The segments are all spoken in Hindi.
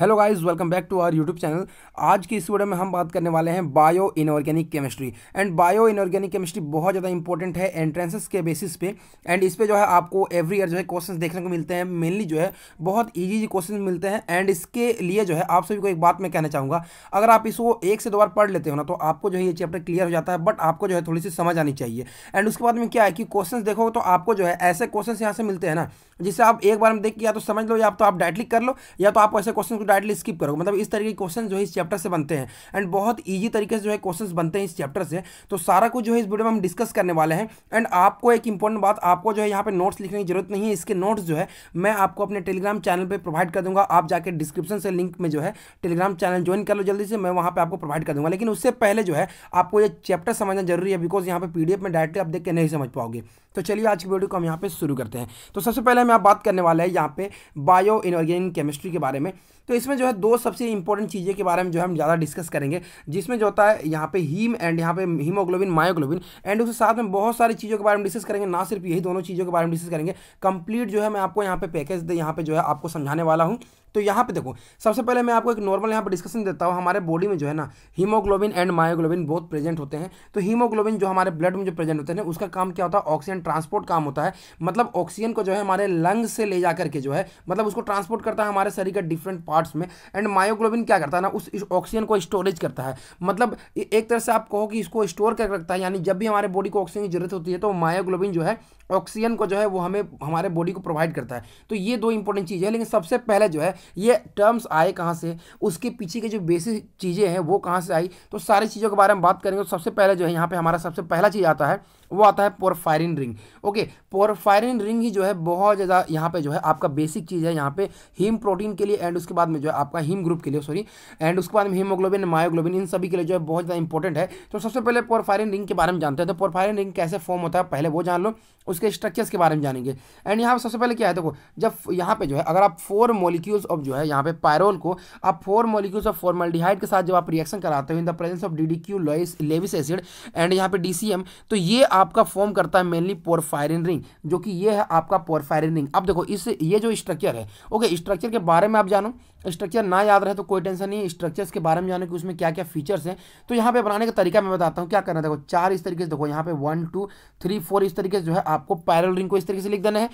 Hello guys welcome back to our YouTube channel आज की इस वीडियो में हम बात करने वाले हैं bio inorganic chemistry and bio inorganic chemistry बहुत ज़्यादा इंपॉर्टेंट है एंट्रेंसेस के बेसिस पे एंड इस पे जो है आपको एवरी ईयर जो है क्वेश्चंस देखने को मिलते हैं मेनली जो है बहुत ईजी क्वेश्चन मिलते हैं एंड इसके लिए जो है आप सभी को एक बात मैं कहना चाहूँगा अगर आप इसको एक से दो बार पढ़ लेते हो ना तो आपको जो है ये चैप्टर क्लियर हो जाता है बट आपको जो है थोड़ी सी समझ आनी चाहिए एंड उसके बाद में क्या है कि क्वेश्चन देखो तो आपको जो है ऐसे क्वेश्चन यहाँ से मिलते हैं ना जिससे आप एक बार में देख के या तो समझ लो या तो आप डायरेक्टली कर लो या तो आप ऐसे क्वेश्चन टाइटल स्किप करोगे मतलब इस तरीके के क्वेश्चन जो है इस चैप्टर से बनते हैं एंड बहुत ईजी तरीके से जो है क्वेश्चन बनते हैं इस चैप्टर से तो सारा कुछ जो है इस वीडियो में हम डिस्कस करने वाले हैं एंड आपको एक इंपॉर्टेंट बात आपको जो है यहाँ पर नोट्स लिखने की जरूरत नहीं है इसके नोट्स जो है मैं आपको अपने टेलीग्राम चैनल पर प्रोवाइड कर दूंगा आप जाकर डिस्क्रिप्शन से लिंक में जो है टेलीग्राम चैनल ज्वाइन कर लो जल्दी से मैं वहाँ पर आपको प्रोवाइड कर दूंगा लेकिन उससे पहले जो है आपको ये चैप्टर समझना जरूरी है बिकॉज यहाँ पर पी में डायरेक्टली आप देख के नहीं समझ पाओगे तो चलिए आज की वीडियो को हम यहाँ पे शुरू करते हैं तो सबसे पहले हम आप बात करने वाले है यहाँ पे बायो इनऑर्गेनिक केमिस्ट्री के बारे में तो इसमें जो है दो सबसे इंपॉर्टेंट चीज़ें के बारे में जो है हम ज़्यादा डिस्कस करेंगे जिसमें जो होता है यहाँ पे हीम एंड यहाँ पे हीमोग्लोबिन मायोग्लोबिन एंड उसके साथ में बहुत सारी चीज़ों के बारे में डिस्कस करेंगे ना सिर्फ यही दोनों चीज़ों के बारे में डिस्कस करेंगे कंप्लीट जो है मैं आपको यहाँ पे पैकेज यहाँ पे जो है आपको समझाने वाला हूँ तो यहाँ पे देखो सबसे पहले मैं आपको एक नॉर्मल यहाँ पर डिस्कशन देता हूँ हमारे बॉडी में जो है ना हीमोग्लोबिन एंड मायोग्लोबिन बहुत प्रेजेंट होते हैं तो हीमोग्लोबिन जो हमारे ब्लड में जो प्रेजेंट होते हैं उसका काम क्या होता है ऑक्सीजन ट्रांसपोर्ट काम होता है मतलब ऑक्सीजन को जो है हमारे लंग से ले जा करके जो है मतलब उसको ट्रांसपोर्ट करता है हमारे शरीर के डिफरेंट पार्ट्स में एंड मायोग्लोबिन क्या करता है ना उस ऑक्सीजन को स्टोरेज करता है मतलब एक तरह से आप कहो कि इसको स्टोर कर रखता है यानी जब भी हमारे बॉडी को ऑक्सीजन की जरूरत होती है तो मायोग्लोबिन जो है ऑक्सीजन को जो है वो हमें हमारे बॉडी को प्रोवाइड करता है तो ये दो इंपॉर्टेंट चीज़ है लेकिन सबसे पहले जो है ये टर्म्स आए कहाँ से उसके पीछे की जो बेसिक चीज़ें हैं वो कहाँ से आई तो सारी चीज़ों के बारे में बात करेंगे तो सबसे पहले जो है यहाँ पर हमारा सबसे पहला चीज़ आता है वो आता है porphyrin ring okay porphyrin ring ही जो है बहुत ज़्यादा यहाँ पे जो है आपका बेसिक चीज़ है यहाँ पे हीम प्रोटीन के लिए एंड उसके बाद में जो है आपका हीम ग्रुप के लिए सॉरी एंड उसके बाद में हीमोग्लोबिन मायोग्लोबिन इन सभी के लिए जो है बहुत ज़्यादा इंपॉर्टेंट है तो सबसे पहले पोरफायरिन रिंग के बारे में जानते हैं तो पोरफायरिन रिंग कैसे फॉर्म होता है पहले वो जान लो उसके स्ट्रक्चर्स के बारे में जानेंगे एंड यहाँ पर सबसे पहले क्या है देखो जब यहाँ पर जो है अगर आप फोर मोलिक्यूल्स ऑफ जो है यहाँ पे पायरोल को आप फोर मोलिक्यूल्स ऑफ फॉर्मल्डिहाइड के साथ जब आप रिएक्शन कराते हो in the presence of D D Q Lewis acid and यहाँ पे डी तो ये आपका फॉर्म करता है मेनली पोरफायरिन रिंग जो कि ये है आपका पोरफायरिन रिंग अब देखो इस ये जो स्ट्रक्चर है ओके स्ट्रक्चर के बारे में आप जानो स्ट्रक्चर ना याद रहे तो कोई टेंशन नहीं स्ट्रक्चर्स के बारे में जानो कि उसमें क्या क्या फीचर्स हैं तो यहाँ पे बनाने का तरीका मैं बताता हूँ क्या करना देखो चार इस तरीके से देखो यहाँ पे वन टू थ्री फोर इस तरीके से जो है आपको पैरल रिंग को इस तरीके से लिख देना है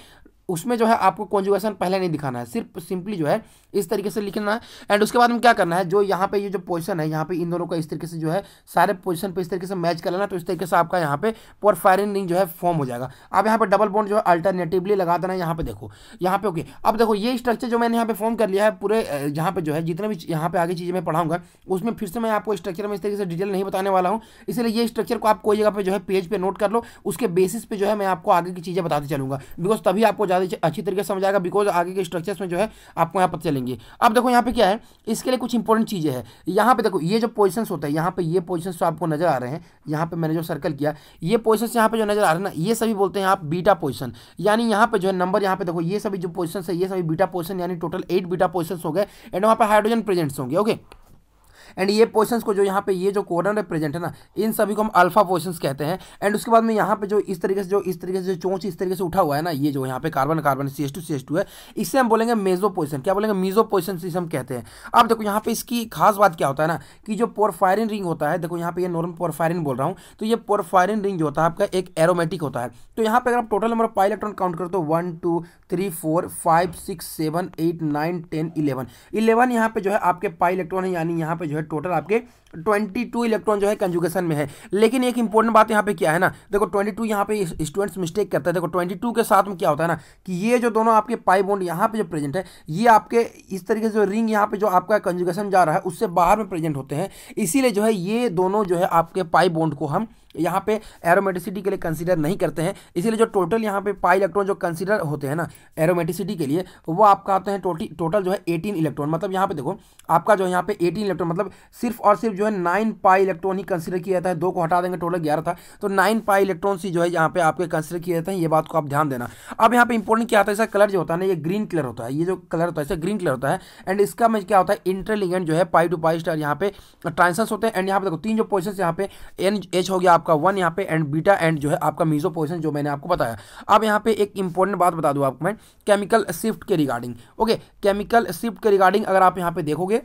उसमें जो है आपको कॉन्जुगेशन पहले नहीं दिखाना है सिर्फ सिंपली जो है इस तरीके से लिखना है एंड उसके बाद हम क्या करना है जो यहाँ पे ये जो पोजीशन है यहाँ पे इन दोनों का इस तरीके से जो है सारे पोजीशन पे इस तरीके से मैच कर लेना तो इस तरीके से आपका यहाँ पे पोरफायरिन रिंग जो है फॉर्म हो जाएगा अब यहाँ पे डबल बॉन्ड जो है अल्टरनेटिवली लगा देना है यहाँ पे देखो यहाँ पे ओके अब देखो ये स्ट्रक्चर जो मैंने यहाँ पे फॉर्म कर लिया है पूरे यहाँ पे जो है जितने भी यहाँ पे आगे चीज़ें मैं पढ़ाऊंगा उसमें फिर से मैं आपको स्ट्रक्चर में इस तरीके से डिटेल नहीं बताने वाला हूँ इसलिए ये स्ट्रक्चर को आप कोई जगह पर जो है पेज पर नोट कर लो उसके बेसिस पे जो है मैं आपको आगे की चीज़ें बताते चलूंगा बिकॉज तभी आपको ज़्यादा अच्छी तरीके से समझ आएगा बिकॉज आगे के स्ट्रक्चर में जो है आपको यहाँ पता चलेंगे करेंगे अब देखो यहाँ पे क्या है इसके लिए कुछ इंपॉर्टेंट चीज़ें हैं यहाँ पे देखो ये जो पोजिशंस होता है यहाँ पे ये पोजिशंस जो तो आपको नजर आ रहे हैं यहाँ पे मैंने जो सर्कल किया ये पोजिशंस यहाँ पे जो नजर आ रहे हैं ना ये सभी बोलते हैं आप बीटा पोजिशन यानी यहाँ पे जो है नंबर यहाँ पे देखो ये सभी जो पोजिशन है ये सभी बीटा पोजिशन यानी टोटल एट बीटा पोजिशन हो गए एंड वहाँ पर हाइड्रोजन प्रेजेंट्स होंगे ओके एंड ये पोर्शन को जो यहाँ पे ये जो कॉर्नर प्रेजेंट है ना इन सभी को हम अल्फा पोर्शन कहते हैं एंड उसके बाद में यहाँ पे जो इस तरीके से जो इस तरीके से जो चोच इस तरीके से उठा हुआ है ना ये जो यहाँ पे carbon carbon C S two C S two है इससे हम बोलेंगे मेजो पोजिशन क्या बोलेंगे मीजो पोजिशन इसे हम कहते हैं अब देखो यहाँ पे इसकी खास बात क्या होता है ना कि जो पोरफायरिन रिंग होता है देखो यहाँ पे नॉर्मल पोरफायरिन बोल रहा हूँ तो ये पोरफायरिन रिंग जो होता है आपका एक एरोमेटिक होता है तो यहाँ पे अगर आप total number of pi electron count करो तो one two three four five six seven eight nine ten eleven eleven यहाँ पे जो है आपके पाई इलेक्ट्रॉन है यानी यहाँ पे जो है टोटल आपके ट्वेंटी टू इलेक्ट्रॉन जो है कंजुगेशन में है लेकिन एक इंपॉर्टेंट बात यहाँ पे क्या है ना देखो ट्वेंटी टू यहाँ पे स्टूडेंट्स मिस्टेक करता है देखो ट्वेंटी टू के साथ में क्या होता है ना कि ये जो दोनों आपके पाई बॉन्ड यहाँ पे जो प्रेजेंट है ये आपके इस तरीके से जो रिंग यहाँ पे जो आपका कंजुगेशन जा रहा है उससे बाहर में प्रेजेंट होते हैं इसीलिए जो है ये दोनों जो है आपके पाई बॉन्ड को हम यहाँ पे एरोमेटिसिटी के लिए कंसीडर नहीं करते हैं इसीलिए जो टोटल यहाँ पे पाई इलेक्ट्रॉन जो कंसीडर होते हैं ना एरोमेटिसिटी के लिए वो आपका आते हैं टोटी टोटल जो है एटीन इलेक्ट्रॉन मतलब यहाँ पे देखो आपका जो है यहाँ पे एटीन इलेक्ट्रॉन मतलब सिर्फ और सिर्फ जो है नाइन पाई इलेक्ट्रॉन ही कंसिडर किया जाता है दो को हटा देंगे टोटल ग्यारह था तो नाइन पाई इलेक्ट्रॉन ही जो है यहाँ पे आपके कंसिडर किए जाते हैं ये बात को आप ध्यान देना अब यहाँ पे इंपॉर्टेंट क्या होता है इसका कलर जो होता है ना ये ग्रीन कलर होता है ये जो कलर होता है इसका ग्रीन कलर होता है एंड इसका मैं क्या होता है इंटरलिगेंट जो है पाई टू पाई स्टार यहाँ पे ट्रांसस होते हैं एंड यहाँ पे देखो तीन जो पोजिशन यहाँ पे एन एच हो गया आपका वन यहाँ पे एंड बीटा एंड जो है आपका मीजो पोजिशन जो मैंने आपको बताया अब यहाँ पे एक इंपॉर्टेंट बात बता दूँ आपको मैं केमिकल शिफ्ट के रिगार्डिंग ओके केमिकल शिफ्ट के रिगार्डिंग अगर आप यहाँ पे देखोगे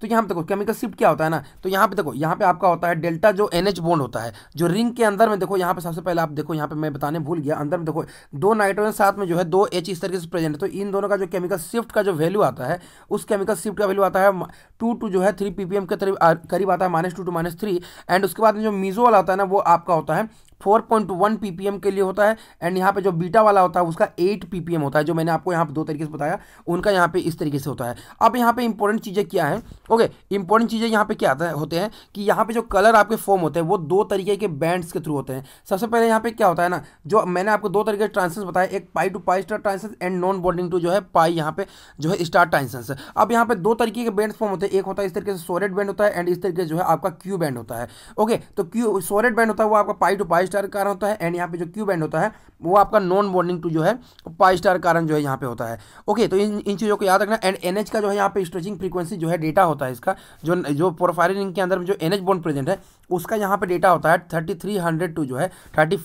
तो यहाँ पे देखो केमिकल शिफ्ट क्या होता है ना तो यहाँ पे देखो यहाँ पे आपका होता है डेल्टा जो एन एच बोन्ड होता है जो रिंग के अंदर में देखो यहाँ पे सबसे पहले आप देखो यहाँ पे मैं बताने भूल गया अंदर में देखो दो नाइट्रोजन साथ में जो है दो एच इस तरीके से प्रेजेंट है तो इन दोनों का जो केमिकल शिफ्ट का जो वैल्यू आता है उस केमिकल शिफ्ट का वैल्यू आता है टू टू जो है थ्री पीपीएम के करीब आता है minus two two minus three and उसके बाद जो मीजो वाला आता है ना वो आपका होता है फोर पॉइंट वन पीपीएम के लिए होता है एंड यहाँ पे जो बीटा वाला होता है उसका एट पीपीएम होता है जो मैंने आपको यहाँ पे दो तरीके से बताया उनका यहाँ पे इस तरीके से होता है अब यहाँ पे इंपॉर्टेंट चीज़ें क्या है ओके इंपॉर्टेंट चीज़ें यहाँ पे क्या आता है होते हैं कि यहाँ पे जो कलर आपके फॉर्म होते हैं वो दो तरीके के बैंड्स के थ्रू होते हैं सबसे पहले यहाँ पे क्या होता है ना जो मैंने आपको दो तरीके के ट्रांसेंस बताया एक pi to pi star transitions and non bonding to जो है पाई यहाँ पे जो है स्टार ट्रांसेंस अब यहाँ पे दो तरीके के बैंड फॉर्म होते हैं एक होता है इस तरीके से सोरेट बैंड होता है एंड इस तरीके से जो है आपका क्यू बैंड होता है ओके तो क्यू सोरेट बैंड होता है वो आपका पाई टू पाई स्टार का कारण होता है एंड यहाँ पे जो क्यू बैंड होता है वो आपका नॉन बॉन्डिंग टू जो है पाई स्टार कारण जो है यहाँ पे होता है ओके तो इन इन चीज़ों को याद रखना एंड एन का जो है यहाँ पे स्ट्रेचिंग फ्रीक्वेंसी जो है डेटा होता है इसका जो जो प्रोफाइल के अंदर जो एन बॉन्ड प्रेजेंट है उसका यहाँ पे डेटा होता है थर्टी टू जो है थर्टी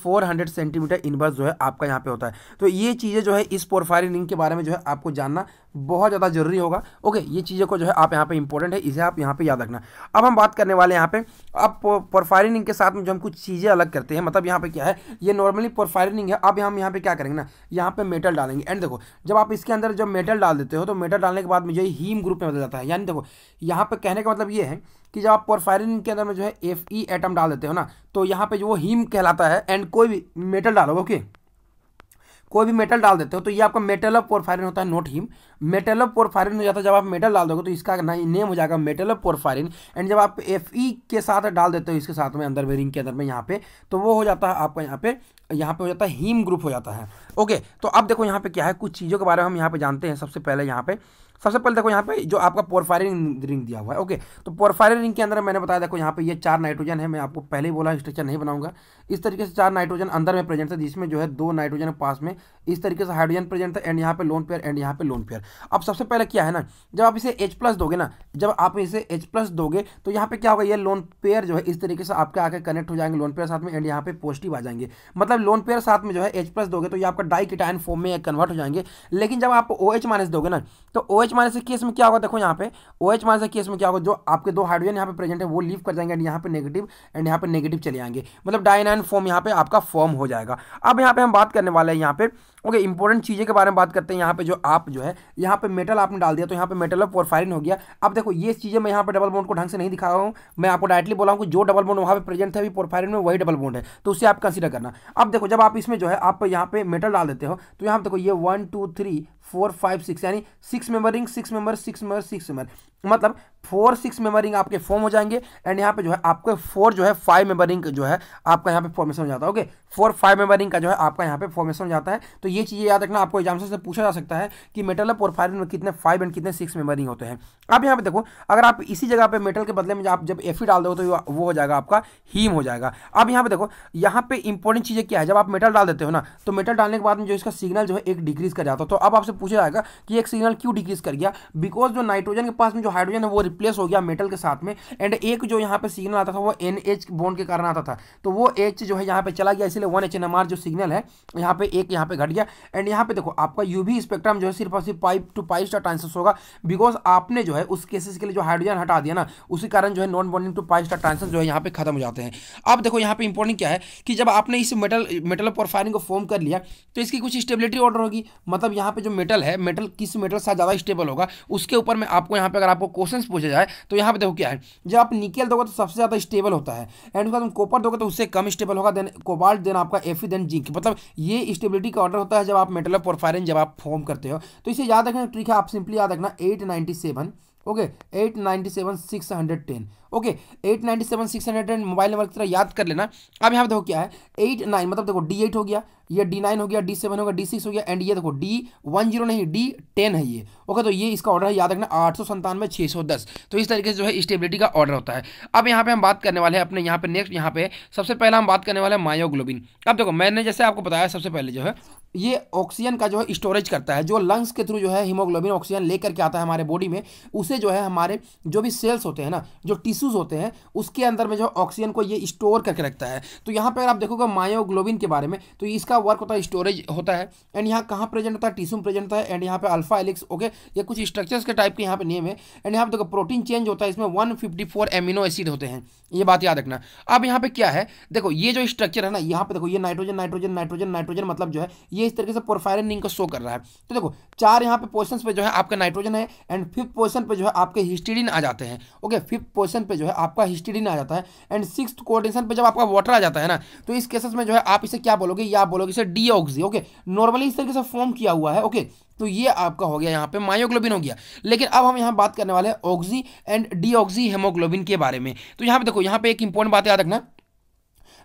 सेंटीमीटर इनवर्स जो है आपका यहाँ पे होता है तो ये चीज़ें जो है इस प्रोफाइल के बारे में जो है आपको जानना बहुत ज़्यादा जरूरी होगा ओके ये चीज़ों को जो है आप यहाँ पे इंपॉर्टेंट है इसे आप यहाँ पे याद रखना अब हम बात करने वाले यहाँ पे अब प्रोफायरिंग के साथ में जो हम कुछ चीज़ें अलग करते हैं मतलब यहाँ पे क्या है ये नॉर्मली प्रोफायरिंग है अब हम यहाँ पे क्या करेंगे ना यहाँ पे मेटल डालेंगे एंड देखो जब आप इसके अंदर जब मेटल डाल देते हो तो मेटल डालने के बाद में जो है हीम ग्रुप में बदल जाता है यानी देखो यहाँ पर कहने का मतलब ये है कि जब आप पोरफायरिन के अंदर में जो है एफ ई डाल देते हो ना तो यहाँ पर जो वो हीम कहलाता है एंड कोई भी मेटल डालो ओके कोई भी मेटल डाल देते हो तो ये आपका मेटल ऑफ पोरफायरिन होता है not heme metal of porphyrin हो जाता है जब आप मेटल डाल दोगे तो इसका नेम हो जाएगा मेटल ऑफ पोरफायरिन एंड जब आप एफ ई के साथ डाल देते हो इसके साथ में अंदर में रिंग के अंदर में यहाँ पे तो वो हो जाता है आपका यहाँ पे यहाँ पे हो जाता है हीम ग्रुप हो जाता है ओके तो अब देखो यहाँ पे क्या है कुछ चीज़ों के बारे में हम यहाँ पे जानते हैं सबसे पहले यहाँ पे सबसे पहले देखो यहाँ पे जो आपका पोरफायरिन रिंग दिया हुआ है ओके तो पोरफायरिन रिंग के अंदर मैंने बताया देखो यहाँ पे ये चार नाइट्रोजन है मैं आपको पहले ही बोला स्ट्रक्चर नहीं बनाऊंगा इस तरीके से चार नाइट्रोजन अंदर में प्रेजेंट है जिसमें जो है दो नाइट्रोजन पास में इस तरीके से हाइड्रोजन प्रेजेंट है एंड यहाँ पे लोन पेयर एंड यहाँ पे लोन पेयर अब सबसे पहले क्या है ना जब आप इसे एच प्लस दोगे ना जब आप इसे एच प्लस दोगे तो यहाँ पे क्या होगा ये लोन पेयर जो है इस तरीके से आपके आके कनेक्ट हो जाएंगे लोन पेयर साथ में एंड यहाँ पे पॉजिटिव आ जाएंगे मतलब लोन पेयर साथ में जो है एच प्लस दोगे तो ये आपका डाई फॉर्म में कन्वर्ट हो जाएंगे लेकिन जब आप ओ एच माइनस दोगे ना तो ओ एच माइनस केस में क्या होगा देखो यहाँ पे ओ एच माइनस केस में क्या होगा जो आपके दो हाइड्रोजन यहाँ पे प्रेजेंट है वो लीव कर जाएंगे एंड यहाँ पे नेगेटिव एंड यहाँ पे नेगेटिव चले आएंगे मतलब डायनाइन फॉर्म यहाँ पे आपका फॉर्म हो जाएगा अब यहाँ पे हम बात करने वाले हैं यहाँ पे ओके इंपॉर्टेंट चीज़ें के बारे में बात करते हैं यहाँ पे जो आप जो है यहाँ पे मेटल आपने डाल दिया तो यहाँ पे मेटल ऑफ पोरफाइरिन हो गया अब देखो ये चीज़ें मैं यहाँ पे डबल बोन को ढंग से नहीं दिखा रहा हूँ मैं आपको डायरेक्टली बोला हूँ कि जो डबल बोन वहाँ पे प्रेजेंट है अभी पोरफायरिन में वही डबल बोन है तो उसे आप कंसिडर करना अब देखो जब आप इसमें जो है आप यहाँ पे मेटल डाल देते हो तो यहाँ देखो ये one two three four five six यानी six member ring six member six member six member मतलब फोर सिक्स मेमरिंग आपके फॉर्म हो जाएंगे एंड यहाँ पे जो है आपको फोर जो है फाइव मेमरिंग जो है आपका यहाँ पे फॉर्मेशन हो जाता है ओके फोर फाइव मेमरिंग का जो है आपका यहाँ पे फॉर्मेशन हो जाता है तो ये चीज़ें याद रखना आपको एग्जाम से पूछा जा सकता है कि मेटल और पोरफाइल में कितने फाइव एंड कितने सिक्स मेमरिंग होते हैं अब यहाँ पे देखो अगर आप इसी जगह पर मेटल के बदले में आप जब एफ डाल दो तो वो हो जाएगा आपका हीम हो जाएगा अब यहाँ पे देखो यहाँ पे इंपॉर्टेंट चीज़ें क्या है जब आप मेटल डाल देते हो ना तो मेटल डालने के बाद में जो इसका सिग्नल जो है एक डिक्रीज कर जाता है तो अब आपसे पूछा जाएगा कि एक सिग्नल क्यों डिक्रीज कर गया बिकॉज जो नाइट्रोजन के पास में जो हाइड्रोजन है वो रिप्लेस हो गया मेटल के साथ में एंड एक जो यहाँ पे सिग्नल आता था वो एन एच बॉन्ड के कारण आता था तो वो एच जो है यहाँ पे चला गया इसलिए one H N M R जो सिग्नल है यहाँ पे एक यहाँ पे घट गया एंड यहाँ पे देखो आपका यू यूवी स्पेक्ट्रम जो है सिर्फ और सिर्फ pi to pi star transfer होगा बिकॉज आपने जो है उस केसेस के लिए जो हाइड्रोजन हटा दिया ना उसी कारण जो है non bonding to pi star transfer जो है यहाँ पे खत्म हो जाते हैं अब देखो यहाँ पे इंपॉर्टेंट क्या है कि जब आपने इस मेटल मेटल प्रोफाइलिंग को फॉर्म कर लिया तो इसकी कुछ स्टेबिलिटी ऑर्डर होगी मतलब यहाँ पे जो मेटल है मेटल किस मेटल से ज़्यादा स्टेबल होगा उसके ऊपर मैं आपको यहाँ पे अगर आप आपको क्वेश्चन पूछा जाए तो यहाँ पे देखो क्या है जब आप निकल दोगे तो सबसे ज़्यादा स्टेबल होता है एंड उसके बाद कोपर दोगे तो उससे कम स्टेबल होगा देन कोबाल्ट देन आपका एफी देन जिंक मतलब ये स्टेबिलिटी का ऑर्डर होता है जब आप मेटल ऑफ पोरफायरन जब आप फॉर्म करते हो तो इसे याद रखना ट्रिक है आप सिंपली याद रखना eight ninety seven okay eight ninety seven six hundred ten okay eight ninety seven six hundred and mobile number की तरह याद कर लेना अब यहाँ पर देखो क्या है एट नाइन मतलब देखो डी एट हो गया ये डी नाइन हो गया डी सेवन गया डी सिक्स हो गया एंड ये देखो डी वन जीरो नहीं डी टेन है ये ओके तो ये इसका ऑर्डर है याद रखना आठ सौ संतानवे छः सौ दस तो इस तरीके से जो है स्टेबिलिटी का ऑर्डर होता है अब यहाँ पे हम बात करने वाले हैं अपने यहाँ पे नेक्स्ट यहाँ पे सबसे पहले हम बात करने वाले हैं मायोग्लोबिन अब देखो मैंने जैसे आपको बताया सबसे पहले जो है ये ऑक्सीजन का जो है स्टोरेज करता है जो लंग्स के थ्रू जो है हीमोग्लोबिन ऑक्सीजन लेकर के आता है हमारे बॉडी में उसे जो है हमारे जो भी सेल्स होते हैं ना जो टिश्यू टिश्यूज़ होते हैं उसके अंदर में जो ऑक्सीजन को ये स्टोर करके रखता है तो यहाँ पर आप देखोगे मायोग्लोबिन के बारे में तो इसका वर्क होता है स्टोरेज होता है एंड यहाँ कहाँ प्रेजेंट होता है टिश्यू में प्रेजेंट होता है एंड यहाँ पे अल्फा एलिक्स ओके ये कुछ स्ट्रक्चर्स के टाइप के यहाँ पे नियम है एंड यहाँ पे देखो प्रोटीन चेंज होता है इसमें वन एमिनो एसिड होते हैं ये बात याद रखना अब यहाँ पे क्या है देखो ये जो स्ट्रक्चर है ना यहाँ पे देखो ये नाइट्रोजन नाइट्रोजन नाइट्रोजन नाइट्रोजन मतलब जो है ये इस तरीके से पोरफायरन रिंग को शो कर रहा है तो देखो चार यहाँ पे पोजिशन पे जो है आपका नाइट्रोजन है एंड फिफ्थ पोजिशन पे जो है आपके हिस्टीडिन आ जाते हैं ओके फिफ्थ पोजिशन पे पे जो है आपका हिस्टीडिन आ जाता है एंड सिक्स कोऑर्डिनेशन पे जब आपका वाटर आ जाता है ना तो इस केसेस में जो है आप इसे क्या बोलोगे या बोलोगे इसे डीऑक्सी ओके नॉर्मली इस तरीके से फॉर्म किया हुआ है ओके तो ये आपका हो गया यहाँ पे मायोग्लोबिन हो गया लेकिन अब हम यहाँ बात करने वाले हैं ऑक्सी एंड डीऑक्सी हेमोग्लोबिन के बारे में तो यहाँ पे देखो यहाँ पे एक इंपॉर्टेंट बात याद रखना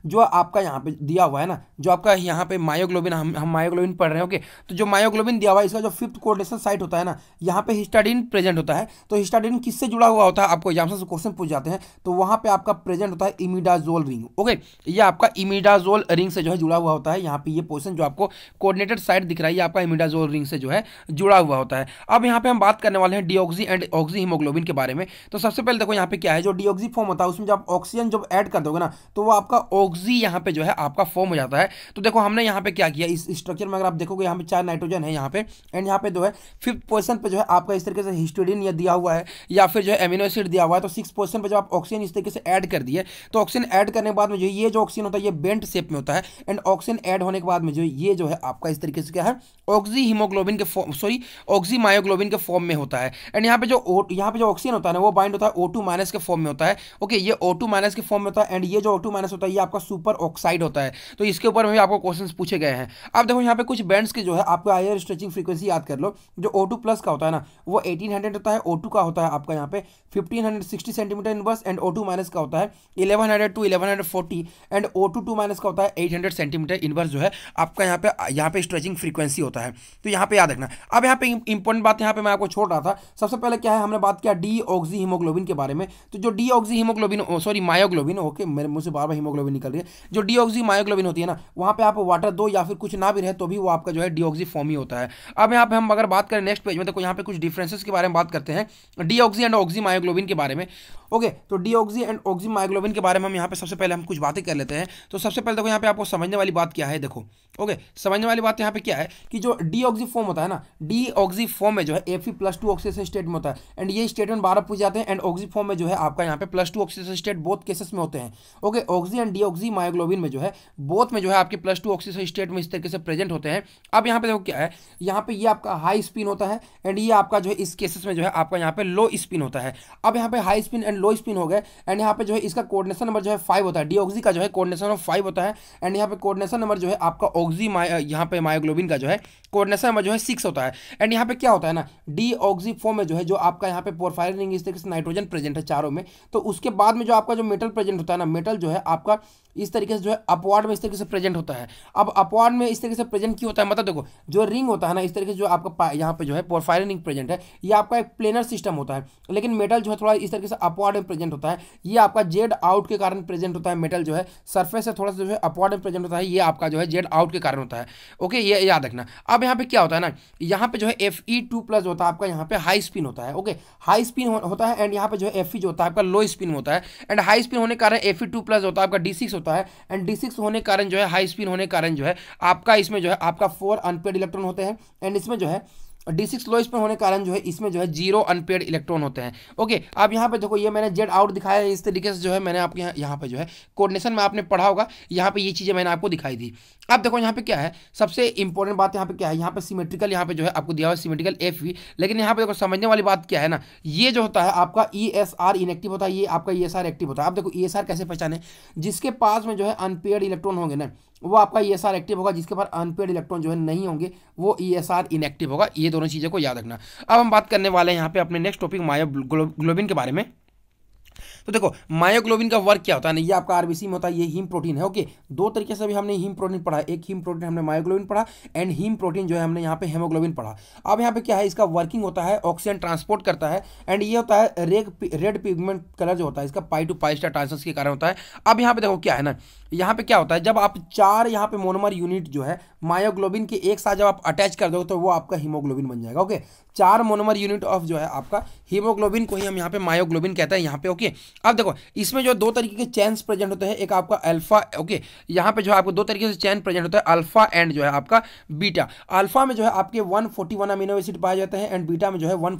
जो आपका यहाँ पे दिया हुआ है ना जो आपका यहाँ पे मायोग्लोबिन हम हम मायोग्लोबिन पढ़ रहे हैं ओके तो जो मायोग्लोबिन दिया हुआ है इसका जो फिफ्थ कोर्डेशन साइट होता है ना यहाँ पे हिस्टाडिन प्रेजेंट होता है तो हिस्टाडिन किससे जुड़ा हुआ होता है आपको एग्जाम से क्वेश्चन पूछ जाते हैं तो वहाँ पर आपका प्रेजेंट होता है इमिडाजोल रिंग ओके ये आपका इमिडाजोल रिंग से जो है जुड़ा हुआ होता है यहाँ पर ये पोर्सन जो आपको कोर्डिनेटेड साइट दिख रहा है ये आपका इमिडाजोल रिंग से जो है जुड़ा हुआ होता है अब यहाँ पर हम बात करने वाले हैं डिओक्सी एंड ऑक्सी हिमोग्लोबिन के बारे में तो सबसे पहले देखो यहाँ पे क्या है जो डिओक्सी फॉर्म होता है उसमें जब ऑक्सीजन जब ऐड कर दोगे ना तो वो आपका ऑक्सी यहाँ पे जो है आपका फॉर्म हो जाता है तो देखो हमने यहाँ पे क्या किया इस स्ट्रक्चर में अगर आप देखोगे यहाँ पे चार नाइट्रोजन है यहाँ पे एंड यहाँ पे जो है फिफ्थ पोजिशन पर जो है आपका इस तरीके से हिस्टोडिन या दिया हुआ है या फिर जो है एमिनो एसिड दिया हुआ है तो सिक्स पोजिशन पर जब आप ऑक्सीजन इस तरीके से ऐड कर दिए तो ऑक्सीजन ऐड करने के बाद में जो ये जो ऑक्सीजन होता है ये बेंट शेप में होता है एंड ऑक्सीजन ऐड होने के बाद में जो ये जो है आपका इस तरीके से क्या है ऑक्सी हीमोग्लोबिन के फॉर्म सॉरी ऑक्सी मायोग्लोबिन के फॉर्म में होता है एंड यहाँ पे जो यहाँ पे जो ऑक्सीजन होता है ना वो बाइंड होता है ओ टू माइनस के फॉर्म में होता है ओके ये ओ टू माइनस के फॉर्म में होता है एंड ये जो ओ टू माइनस होता है ये आपका आपका सुपर ऑक्साइड होता है तो इसके ऊपर भी आपको क्वेश्चन पूछे गए हैं अब देखो यहाँ पे कुछ बैंड्स के जो है आपका हायर स्ट्रेचिंग फ्रीक्वेंसी याद कर लो जो ओ प्लस का होता है ना वो एटीन हंड्रेड होता है ओ का होता है आपका यहाँ पे fifteen hundred sixty centimetre inverse and O minus का होता है eleven hundred two eleven hundred forty and O two minus का होता है एट हंड्रेड सेंटीमीटर इनवर्स जो है आपका यहाँ पे यहाँ पे स्ट्रेचिंग फ्रीक्वेंसी होता है तो यहाँ पे याद रखना अब यहाँ पे इंपॉर्टेंट बात यहाँ पे मैं आपको छोड़ रहा था सबसे पहले क्या है हमने बात किया डी ऑक्सी हिमोग्लोबिन के बारे में तो जो deoxy haemoglobin sorry myoglobin okay मेरे मुझसे बार बार हिमोग्लोबिन निकल निकल रही है जो डीऑक्सी मायोग्लोबिन होती है ना वहाँ पे आप वाटर दो या फिर कुछ ना भी रहे तो भी वो आपका जो है डीऑक्सी फॉर्म ही होता है अब यहाँ पे हम अगर बात करें नेक्स्ट पेज में तो यहाँ पे कुछ डिफ्रेंसेस के बारे में बात करते हैं डीऑक्सी एंड ऑक्सी मायोग्लोबिन के बारे में ओके तो डीऑक्सी एंड ऑक्सी मायोग्लोबिन के बारे में हम यहाँ पर सबसे पहले हम कुछ बातें कर लेते हैं तो सबसे पहले देखो यहाँ पे आपको समझने वाली बात क्या है देखो ओके समझने वाली बात यहाँ पे क्या है कि जो डीऑक्सी फॉर्म होता है ना डीऑक्सी फॉर्म में जो है F plus two oxygen state में होता है एंड ये स्टेटमेंट बारह पूछ जाते हैं एंड ऑक्सी फॉर्म में जो है आपका यहाँ पे प्लस टू ऑक्सीजन स्टेट बहुत केसेस में होते हैं okay oxy and de carboxy myoglobin में जो है बोथ में जो है आपके प्लस टू ऑक्सीजन स्टेट में इस तरीके से प्रेजेंट होते हैं अब यहाँ पे देखो क्या है यहाँ पे ये आपका हाई स्पिन होता है एंड ये आपका जो है इस केसेस में जो है आपका यहाँ पे लो स्पिन होता है अब यहाँ पे high spin and low spin हो गए एंड यहाँ पे जो है इसका कोर्डिनेशन नंबर जो है फाइव होता है डी का जो है कोर्डिनेशन ऑफ फाइव होता है एंड यहाँ पे कोर्डिनेशन नंबर जो है आपका ऑक्सी यहाँ पे मायोग्लोबिन का जो है कोर्डिनेशन नंबर जो है सिक्स होता है एंड यहाँ पे क्या होता है ना डी फॉर्म में जो है जो आपका यहाँ पे पोरफायरिंग इस तरीके से नाइट्रोजन प्रेजेंट है चारों में तो उसके बाद में जो आपका जो मेटल प्रेजेंट होता है ना मेटल जो है आपका इस तरीके से जो है अपवार्ड में इस तरीके से प्रेजेंट होता है अब अपवार्ड में इस तरीके से प्रेजेंट क्यों होता है मतलब देखो जो रिंग होता है ना इस तरीके से जो आपका यहाँ पे जो है पोरफायरन रिंग प्रेजेंट है ये आपका एक प्लेनर सिस्टम होता है लेकिन मेटल जो है थोड़ा इस तरीके से अपवार्ड में प्रेजेंट होता है ये आपका जेड आउट के कारण प्रेजेंट होता है मेटल जो है सर्फेस से थोड़ा सा जो है अपवार्ड में प्रेजेंट होता है ये आपका जो है जेड आउट के कारण होता है ओके ये याद रखना अब यहाँ पर क्या होता है ना यहाँ पे जो है एफ ई टू प्लस होता है आपका यहाँ पे हाई स्पिन होता है ओके हाई स्पिन होता है एंड यहाँ पे जो है एफ ई जो होता है आपका लो स्पिन होता है एंड हाई स्पिन होने के कारण एफ ई टू प्लस होता है आपका डी सिक्स होता है एंड डी सिक्स होने कारण जो है हाई स्पिन होने कारण जो है आपका इसमें जो है आपका फोर अनपेड इलेक्ट्रॉन होते हैं एंड इसमें जो है और डी सिक्स लोइस पर होने के कारण जो है इसमें जो है जीरो अनपेड इलेक्ट्रॉन होते हैं ओके अब यहाँ पे देखो ये मैंने जेड आउट दिखाया है इस तरीके से जो है मैंने आपके यहाँ यहाँ पे जो है कोर्डिनेशन में आपने पढ़ा होगा यहाँ पे ये चीज़ें मैंने आपको दिखाई दी अब देखो यहाँ पे क्या है सबसे इंपॉर्टेंट बात यहाँ पे क्या है यहाँ पे सिमेट्रिकल यहाँ पे जो है आपको दिया हुआ सिमेट्रिकल एफ वी लेकिन यहाँ पे देखो समझने वाली बात क्या है ना ये जो होता है आपका ई एस आर इनएक्टिव होता है ये आपका ई एस आर एक्टिव होता है आप देखो ई एस आर कैसे पहचाने जिसके पास में जो है अनपेड इलेक्ट्रॉन होंगे ना वो आपका ई एस आर एक्टिव होगा जिसके पास अनपेड इलेक्ट्रॉन जो है नहीं होंगे वो ई एस आर इनएक्टिव होगा ये दोनों चीज़ों को याद रखना अब हम बात करने वाले हैं यहाँ पे अपने नेक्स्ट टॉपिक मायोग्लोबिन के बारे में तो देखो मायोग्लोबिन का वर्क क्या होता है ना ये आपका आरबीसी में होता है ये हीम प्रोटीन है ओके दो तरीके से भी हमने हीम प्रोटीन पढ़ा एक हीम प्रोटीन हमने मायोग्लोबिन पढ़ा एंड हीम प्रोटीन जो है हमने यहाँ पे हेमोग्लोबिन पढ़ा अब यहाँ पे क्या है इसका वर्किंग होता है ऑक्सीजन ट्रांसपोर्ट करता है एंड ये होता है रेड रेड पिगमेंट कलर जो होता है इसका pi to pi star transfer के कारण होता है अब यहाँ पे देखो क्या है ना यहाँ पे क्या होता है जब आप चार यहाँ पे मोनोमर यूनिट जो है मायोग्लोबिन के एक साथ जब आप अटैच कर दोगे तो वो आपका हीमोग्लोबिन बन जाएगा ओके चार मोनोमर यूनिट ऑफ जो है आपका हीमोग्लोबिन को ही हम यहाँ पे मायोग्लोबिन कहते हैं यहाँ पे ओके अब देखो इसमें जो दो तरीके के चैंस प्रेजेंट होते हैं एक आपका अल्फा ओके यहाँ पे जो है आपको दो तरीके से चैन प्रेजेंट होता है अल्फा एंड जो है आपका बीटा अल्फा में जो है आपके वन अमीनो एसिड पाए जाते हैं एंड बीटा में जो है वन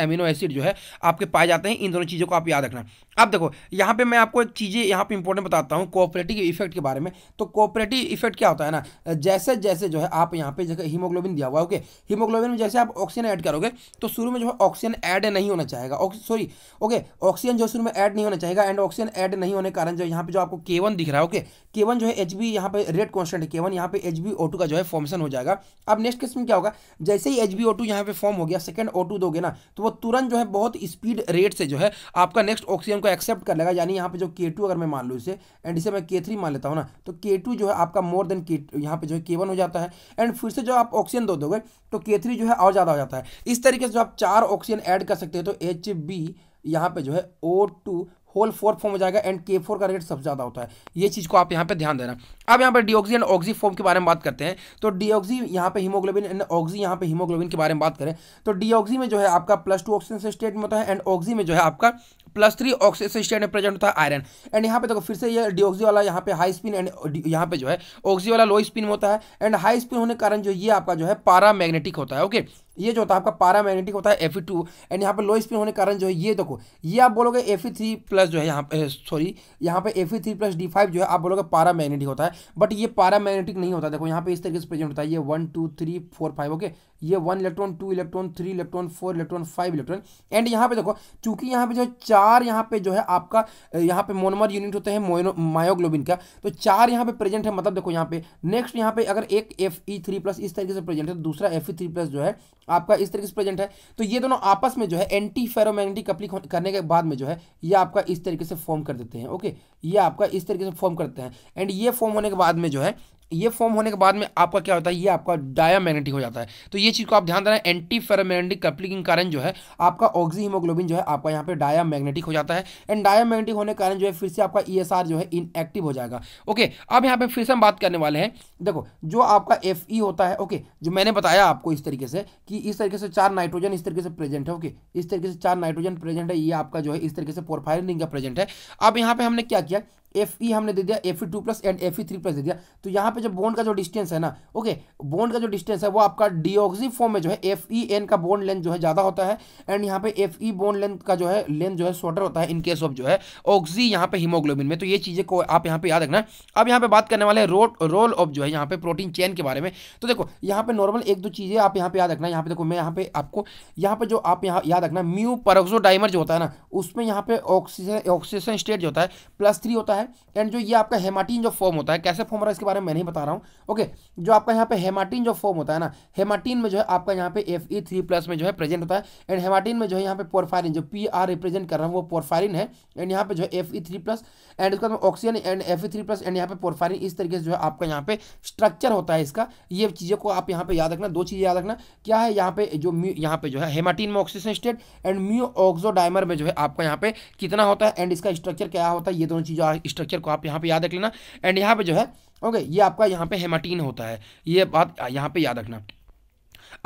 अमीनो एसिड जो है आपके पाए जाते हैं इन दोनों चीज़ों को आप याद रखना अब देखो यहाँ पे मैं आपको एक चीज़ें यहाँ पे इंपॉर्टेंट बताता हूँ कोऑपरेटिव इफेक्ट के बारे में तो कोऑपरेटिव इफेक्ट क्या होता है ना जैसे जैसे जो है आप यहाँ पे जगह हीमोग्लोबिन दिया हुआ है ओके हीमोग्लोबिन में जैसे आप ऑक्सीजन ऐड करोगे तो शुरू में जो है ऑक्सीजन ऐड नहीं होना चाहेगा सॉरी ओके ऑक्सीजन जो शुरू में ऐड नहीं होना चाहेगा एंड ऑक्सीजन ऐड नहीं होने के कारण जो यहाँ पे जो आपको के दिख रहा है ओके के जो है एच बी यहाँ पे रेड कॉन्स्टेंट है केवन यहाँ पे एच बी का जो है फॉर्मेशन हो जाएगा अब नेक्स्ट क्वेश्चन क्या होगा जैसे ही एच बी यहाँ पे फॉर्म हो गया सेकंड ओ दोगे ना तो वो तुरंत जो है बहुत स्पीड रेट से जो है आपका नेक्स्ट ऑक्सीजन को एक्सेप्ट कर लेगा यानी यहाँ पे जो के अगर मैं मान लूँ इसे एंड इसे मैं के मान लेता हूँ ना तो के जो है आपका मोर देन के यहाँ पे जो है के हो जाता है एंड फिर से जो आप ऑक्सीजन दो दोगे तो के जो है और ज़्यादा हो जाता है इस तरीके से जो आप चार ऑक्सीजन ऐड कर सकते हैं तो एच बी यहाँ पर जो है O two hole four form हो जाएगा एंड के फोर का रेट सबसे ज़्यादा होता है ये चीज़ को आप यहाँ पे ध्यान देना अब यहाँ पर डीऑक्सी एंड ऑक्सी फॉर्म के बारे में बात करते हैं तो डीऑक्सी यहाँ पे हीमोग्लोबिन एंड ऑक्सी यहाँ पे हीमोग्लोबिन के बारे में बात करें तो डीऑक्सी में जो है आपका प्लस टू ऑक्सीजन से स्टेट में होता है एंड ऑक्सी में जो है आपका प्लस थ्री ऑक्सीजन स्टेट में प्रेजेंट होता है आयरन एंड यहाँ पे देखो फिर से ये डीऑक्सी वाला यहाँ पे हाई स्पिन एंड यहाँ पे जो है ऑक्सी वाला लो स्पिन होता है एंड हाई स्पिन होने के कारण जो ये आपका जो है पारा मैग्नेटिक होता है ओके ये जो होता है आपका पारा मैग्नेटिक होता है एफ टू एंड यहाँ पे लो स्पिन होने के कारण जो है ये देखो ये आप बोलोगे एफी थ्री प्लस जो है यहाँ पे सॉरी यहाँ पे F E three plus D five जो है आप बोलोगे पारा मैग्नेटिक होता है बट ये पारा मैग्नेटिक नहीं होता देखो यहाँ पे इस तरीके से प्रेजेंट होता है ये one two three four five okay ये one electron two electron three electron four electron five electron and यहाँ पे देखो चूंकि यहाँ पे जो चार यहाँ पे जो है आपका यहाँ पे मोनोमर यूनिट होते हैं मायोग्लोबिन का तो चार यहाँ पे प्रेजेंट है मतलब देखो यहाँ पे नेक्स्ट यहाँ पे अगर एक एफ ई थ्री प्लस इस तरीके से प्रेजेंट है तो दूसरा एफ ई थ्री प्लस जो है आपका इस तरीके से प्रेजेंट है तो ये दोनों आपस में जो है एंटी फेरोमैग्नेटिक कपलिंग करने के बाद में जो है ये आपका इस तरीके से फॉर्म कर देते हैं ओके ये आपका इस तरीके से फॉर्म करते हैं एंड ये फॉर्म होने के बाद में जो है ये फॉर्म होने के बाद में आपका क्या होता है ये आपका डायामैग्नेटिक हो जाता है तो ये चीज़ को आप ध्यान देना एंटी फेरामैग्नेटिक कपलिंग के कारण जो है आपका ऑक्सी हीमोग्लोबिन जो है आपका यहाँ पे डायामैग्नेटिक हो जाता है एंड डायामैग्नेटिक होने के कारण जो है फिर से आपका ईएसआर e जो है इनएक्टिव हो जाएगा ओके अब यहाँ पे फिर से हम बात करने वाले हैं देखो जो आपका एफ होता है ओके जो मैंने बताया आपको इस तरीके से कि इस तरीके से चार नाइट्रोजन इस तरीके से प्रेजेंट है ओके इस तरीके से चार नाइट्रोजन प्रेजेंट है ये आपका जो है इस तरीके से पोरफायरिन का प्रेजेंट है अब यहाँ पे हमने क्या किया एफ ई हमने दे दिया F E two plus and F E three plus दे दिया तो यहाँ पे जो बोन का जो डिस्टेंस है ना ओके बोन का जो डिस्टेंस है वो आपका डिओक्सी फॉर्म में जो है एफ ई एन का बोन लेंथ जो है ज़्यादा होता है एंड यहाँ पे एफ ई बोन लेंथ का जो है लेंथ जो है शॉर्टर होता है इन केस ऑफ जो है ऑक्सी यहाँ पे हीमोग्लोबिन में तो ये चीज़ें को आप यहाँ पे याद रखना अब यहाँ पे बात करने वाले रोल रोल ऑफ जो है यहाँ पे प्रोटीन चेन के बारे में तो देखो यहाँ पे नॉर्मल एक दो चीज़ें आप यहाँ पे याद रखना यहाँ पे देखो मैं यहाँ पे आपको यहाँ पे जो आप यहाँ याद रखना म्यू परोक्सो डाइमर जो होता है ना उसमें यहाँ पे ऑक्सीजन ऑक्सीजन स्टेट जो होता है प्लस थ्री होता है है एंड जो ये आपका हेमाटीन जो फॉर्म होता है कैसे फॉर्म हो रहा है इसके बारे में मैं नहीं बता रहा हूँ ओके जो आपका यहाँ पे हेमाटीन जो फॉर्म होता है ना हेमाटीन में जो है आपका यहाँ पे एफ ई थ्री प्लस में जो है प्रेजेंट होता है एंड हेमाटीन में जो है यहाँ पे पोरफारिन जो पी आर रिप्रेजेंट कर रहा हूँ वो पोरफारिन है एंड यहाँ पे जो है F E three plus and उसके बाद oxygen and F E three plus and यहाँ पे पोरफारिन इस तरीके से जो है आपका यहाँ पे स्ट्रक्चर होता है इसका ये चीज़ों को आप यहाँ पे याद रखना दो चीज़ें याद रखना क्या है यहाँ पे जो म्यू यहाँ पे जो है हेमाटीन में oxygen state and mu oxodimer में जो है आपका यहाँ पे कितना होता है एंड इसका स्ट्रक्चर क्या होता है ये दोनों चीज़ें स्ट्रक्चर को आप यहाँ पे याद रख लेना एंड यहाँ पे जो है ओके ये आपका यहाँ पे हेमाटीन होता है ये बात यहाँ पे याद रखना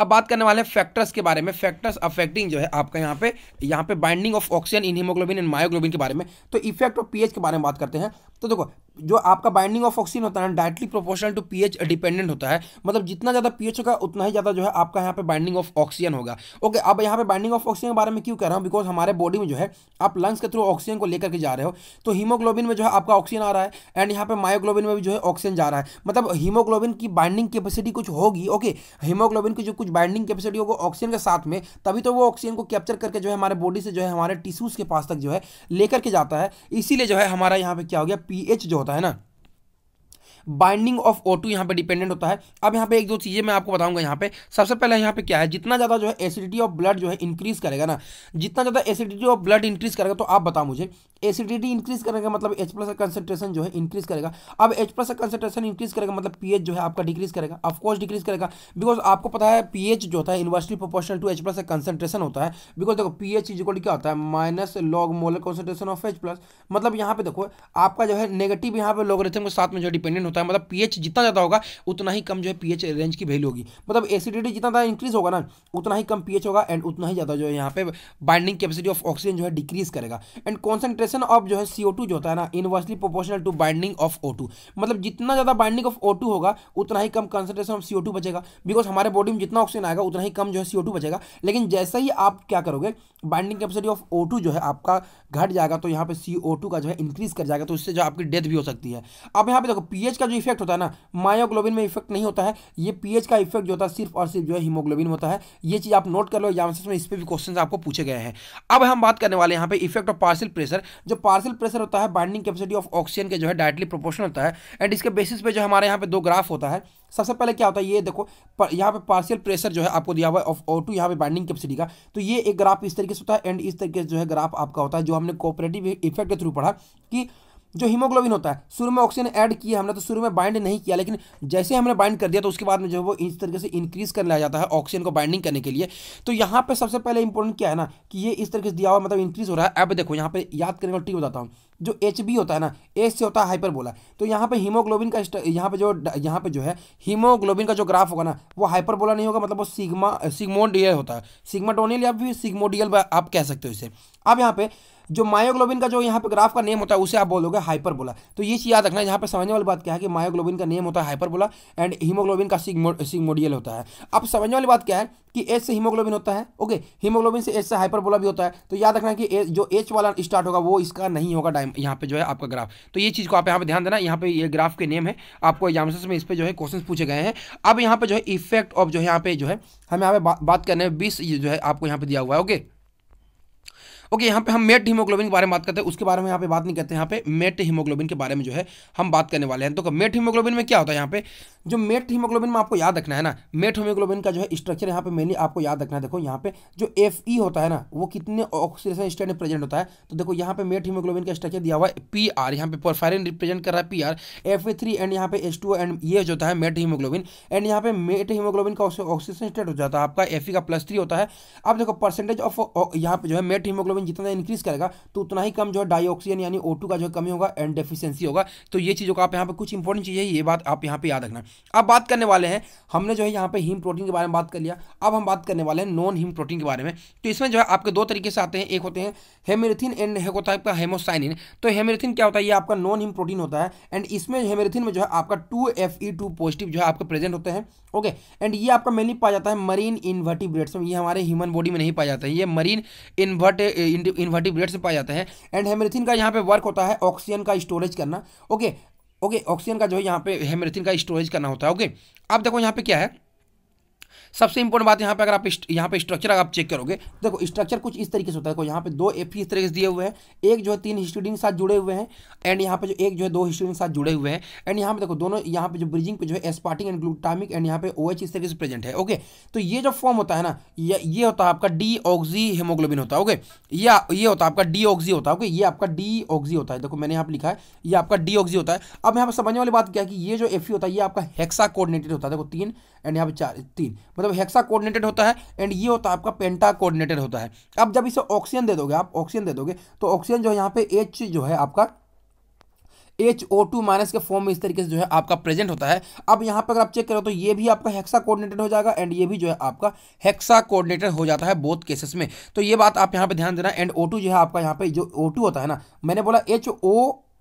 अब बात करने वाले हैं फैक्टर्स के बारे में फैक्टर्स अफेक्टिंग जो है आपका यहाँ पे यहाँ पे binding of oxygen in haemoglobin and myoglobin के बारे में तो इफेक्ट ऑफ पीएच के बारे में बात करते हैं तो देखो जो आपका बाइंडिंग ऑफ ऑक्सीजन होता है ना directly proportional to pH dependent होता है मतलब जितना ज़्यादा पीएच होगा उतना ही ज़्यादा जो है आपका यहाँ पे बाइंडिंग ऑफ ऑक्सीजन होगा ओके अब यहाँ पे बाइंडिंग ऑफ ऑक्सीजन के बारे में क्यों कह रहा हूँ बिकॉज हमारे बॉडी में जो है आप लंग्स के थ्रू ऑक्सीजन को लेकर के जा रहे हो तो हीमोग्लोबिन में जो है आपका ऑक्सीजन आ रहा है एंड यहाँ पे मायोग्लोबिन में भी जो है ऑक्सीजन जा रहा है मतलब हीमोग्लोबिन की बाइंडिंग कैपेसिटी कुछ होगी ओके हीमोग्लोबिन की जो कुछ बाइंडिंग कैपेसिटी होगा ऑक्सीजन के साथ में तभी तो वो ऑक्सीजन को कैप्चर करके जो है हमारे बॉडी से जो है हमारे टिश्यूज़ के पास तक जो है लेकर के जाता है इसीलिए जो है हमारा यहाँ पे क्या हो गया पीएच जो होता है ना बाइंडिंग ऑफ ओ यहाँ पर डिपेंडेंट होता है अब यहाँ पे एक दो चीज़ें मैं आपको बताऊंगा यहाँ पे सबसे पहले यहाँ पे क्या है जितना ज़्यादा जो है एसिडिटी ऑफ ब्लड जो है इंक्रीज करेगा ना जितना ज़्यादा एसिडिटी ऑफ ब्लड इंक्रीज करेगा तो आप बताओ मुझे एसिडिटी इंक्रीज मतलब करेगा मतलब एच प्लस का कंसेंट्रेशन जो है इंक्रीज करेगा अब एच प्लस का कंसेंट्रेशन इंक्रीज करेगा मतलब पी जो है आपका डिक्रीज करेगा ऑफकोर्स डिक्रीज करेगा बिकॉज आपको पता है पी जो होता है inversely proportional to H plus का कंसेंट्रेशन होता है बिकॉज देखो पी एच इजिकल क्या होता है minus log molar concentration of H plus मतलब यहाँ पे देखो आपका जो है नेगेटिव यहाँ पे लॉगरिथम के साथ में जो डिपेंडेंट होता है मतलब पीएच जितना ज़्यादा होगा उतना ही कम जो है पीएच रेंज की वैल्यू होगी मतलब एसिडिटी जितना ज़्यादा इंक्रीज होगा ना उतना ही कम पीएच होगा एंड उतना ही ज़्यादा जो है यहाँ पे बाइंडिंग कैपेसिटी ऑफ ऑक्सीजन जो है डिक्रीज करेगा एंड कॉन्सेंट्रेशन ऑफ जो है सीओ जो होता है ना inversely proportional to binding of O मतलब जितना ज़्यादा बाइंडिंग ऑफ ओ होगा उतना ही कम कॉन्सेंट्रेशन ऑफ सीओ बचेगा बिकॉज हमारे बॉडी में जितना ऑक्सीजन आएगा उतना ही कम जो है सीओ बचेगा लेकिन जैसे ही आप क्या करोगे बाइंडिंग कैपेसिटी ऑफ ओ जो है आपका घट जाएगा तो यहाँ पे सीओ का जो है इंक्रीज कर जाएगा तो इससे जो आपकी डेथ भी हो सकती है अब यहाँ पे देखो पीएच का जो इफेक्ट होता है ना मायोग्लोबिन में इफेक्ट नहीं होता है ये पीएच का इफेक्ट जो होता है सिर्फ और सिर्फ जो है हीमोग्लोबिन होता है ये चीज़ आप नोट कर लो या में इस पर भी क्वेश्चन आपको पूछे गए हैं अब हम बात करने वाले यहाँ पे इफेक्ट ऑफ पार्सल प्रेशर जो पार्सल प्रेशर होता है बाइंडिंग कैपेसिटी ऑफ ऑक्सीजन के जो है डायरेक्टली प्रोपोर्शन होता है एंड इसके बेसिस पे जो हमारे यहाँ पे दो ग्राफ होता है सबसे पहले क्या होता है ये देखो यहाँ पे पार्सियल प्रेशर जो है आपको दिया हुआ है ऑफ ओ टू यहाँ पे बाइंडिंग कैपेसिटी का तो ये एक ग्राफ इस तरीके से होता है एंड इस तरीके से जो है ग्राफ आपका होता है जो हमने कोऑपरेटिव इफेक्ट के थ्रू पढ़ा कि जो हीमोग्लोबिन होता है शुरू में ऑक्सीजन ऐड किया हमने तो शुरू में बाइंड नहीं किया लेकिन जैसे हमने बाइंड कर दिया तो उसके बाद में जो है वो इस तरीके से इंक्रीज कर लिया जाता है ऑक्सीजन को बाइंडिंग करने के लिए तो यहाँ पर सबसे पहले इंपॉर्टेंट क्या है ना कि ये इस तरीके से दिया हुआ मतलब इंक्रीज हो रहा है अब देखो यहाँ पर याद करने का टी बताता हूँ जो एच बी होता है ना एच से होता है बोला तो यहाँ पर हीमोग्लोबिन का यहाँ पर जो यहाँ पे जो है हीमोग्लोबिन का जो ग्राफ होगा ना वो हाइपर नहीं होगा मतलब वो सिग्मा सिग्मोडियल होता है सिग्माटोनियल या फिर सिग्मोडियल आप कह सकते हो इसे अब यहाँ पे जो मायोग्लोबिन का जो यहाँ पे ग्राफ का नेम होता है उसे आप बोलोगे हाइपरबोला तो ये चीज़ याद रखना यहाँ पे समझने वाली बात क्या है कि मायोग्लोबिन का नेम होता है हाइपरबोला एंड हीमोग्लोबिन का सिग्मोडियल होता है अब समझने वाली बात क्या है कि एच से हीमोग्लोबिन होता है ओके हीमोग्लोबिन से एच से हाइपरबोला भी होता है तो याद रखना कि जो एच वाला स्टार्ट होगा वो इसका नहीं होगा डाइम यहाँ पे जो है आपका ग्राफ तो ये चीज़ को आप यहाँ पे ध्यान देना यहाँ पे ये ग्राफ के नेम है आपको एग्जाम्स में इस पर जो है क्वेश्चन पूछे गए हैं अब यहाँ पे जो है इफेक्ट ऑफ जो है यहाँ पे जो है हम यहाँ पे बात करने में बीस जो है आपको यहाँ पे दिया हुआ है ओके ओके यहाँ पे हम मेट हीमोग्लोबिन के बारे में बात करते हैं उसके बारे में यहाँ पे बात नहीं करते यहाँ पे मेट हीमोग्लोबिन के बारे में जो है हम बात करने वाले हैं तो मेट हीमोग्लोबिन में क्या होता है यहाँ पे जो मेट हीमोग्लोबिन में आपको याद रखना है ना मेट हीमोग्लोबिन का जो है स्ट्रक्चर यहाँ पे मेनली आपको याद रखना है देखो यहाँ पे जो एफ ई होता है ना वो कितने ऑक्सीजन स्टेट प्रेजेंट होता है तो देखो यहाँ पे मेट हीमोग्लोबिन का स्ट्रक्चर दिया हुआ है पी आर यहाँ पे परफायरिन रिप्रेजेंट कर रहा है P R F A three and यहाँ पे एस टू एंड ये जो है मेट हीमोग्लोबिन एंड यहाँ पे मेट हीमोग्लोबिन का ऑक्सीजन स्टेट हो जाता है आपका एफ ई का प्लस थ्री होता है अब देखो परसेंटेज ऑफ यहाँ पे जो है मेट हीमोग्लोबिन कार्बन जितना इंक्रीज करेगा तो उतना ही कम जो है डाइऑक्सीजन यानी ओ का जो कमी होगा एंड डेफिशियंसी होगा तो ये चीज़ों का आप यहाँ पर कुछ इंपॉर्टेंट चीज़ है ये बात आप यहाँ पर याद रखना अब बात करने वाले हैं हमने जो है यहाँ पर हीम प्रोटीन के बारे में बात कर लिया अब हम बात करने वाले हैं नॉन हीम प्रोटीन के बारे में तो इसमें जो है आपके दो तरीके से आते हैं एक होते हैं हेमेरिथिन एंड एक होता है आपका हेमोसाइनिन तो हेमेरिथिन क्या होता है ये आपका नॉन हीम प्रोटीन होता है एंड इसमें हेमेरिथिन में जो है आपका two F E two positive जो है आपके प्रेजेंट होते हैं ओके एंड ये आपका मेनली पाया जाता है मरीन इन्वर्टिब्रेट्स में ये हमारे ह्यूमन बॉडी में नहीं पाया जाता है ये मरीन इन्वर्ट इन्वर्टिब्रेट से पाया जाता है एंड हेमरेथिन का यहाँ पे वर्क होता है ऑक्सीजन का स्टोरेज करना ओके ओके ऑक्सीजन का जो है यहाँ पे हेमरेथिन का स्टोरेज करना होता है ओके अब देखो यहाँ पे क्या है सबसे इंपॉर्टेंट बात यहाँ पे अगर आप यहाँ पे स्ट्रक्चर अगर आप चेक करोगे देखो स्ट्रक्चर कुछ इस तरीके से होता है देखो यहाँ पे दो एफ इस तरीके से दिए हुए हैं एक जो है तीन हिस्टोडिन साथ जुड़े हुए हैं एंड यहाँ पे जो एक जो है दो हिस्टोडिन साथ जुड़े हुए हैं एंड यहाँ पे देखो दोनों यहाँ पे जो ब्रिजिंग पे जो है एसपार्टिंग एंड ग्लूटामिक एंड यहाँ पे ओ इस तरीके से प्रेजेंट है ओके तो ये जो फॉर्म होता है ना ये होता है आपका डी ऑक्जी हेमोग्लोबिन होता है ओके या ये होता है आपका डी ऑक्जी होता है ओके ये आपका डी ऑक्जी होता है देखो मैंने यहाँ पर लिखा है ये आपका डी ऑक्जी होता है अब यहाँ पर समझने वाली बात क्या है कि ये जो एफ होता है ये आपका हेक्सा कोऑर्डिनेटेड होता है देखो तीन एंड यहाँ पे चार तीन मतलब हेक्सा कोऑर्डिनेटेड होता है एंड ये होता है आपका पेंटा कोऑर्डिनेटेड होता है अब जब इसे ऑक्सीजन दे दोगे आप ऑक्सीजन दे दोगे तो ऑक्सीजन जो है यहाँ पे एच जो है आपका एच ओ टू माइनस के फॉर्म में इस तरीके से जो है आपका प्रेजेंट होता है अब यहाँ पर अगर आप चेक करो तो ये भी आपका हेक्सा कोऑर्डिनेटेड हो जाएगा एंड ये भी जो है आपका हेक्सा कोऑर्डिनेटेड हो जाता है बोथ केसेस में तो ये बात आप यहाँ पे ध्यान देना एंड ओ टू जो है आपका यहाँ पे जो ओ टू होता है ना मैंने बोला एच ओ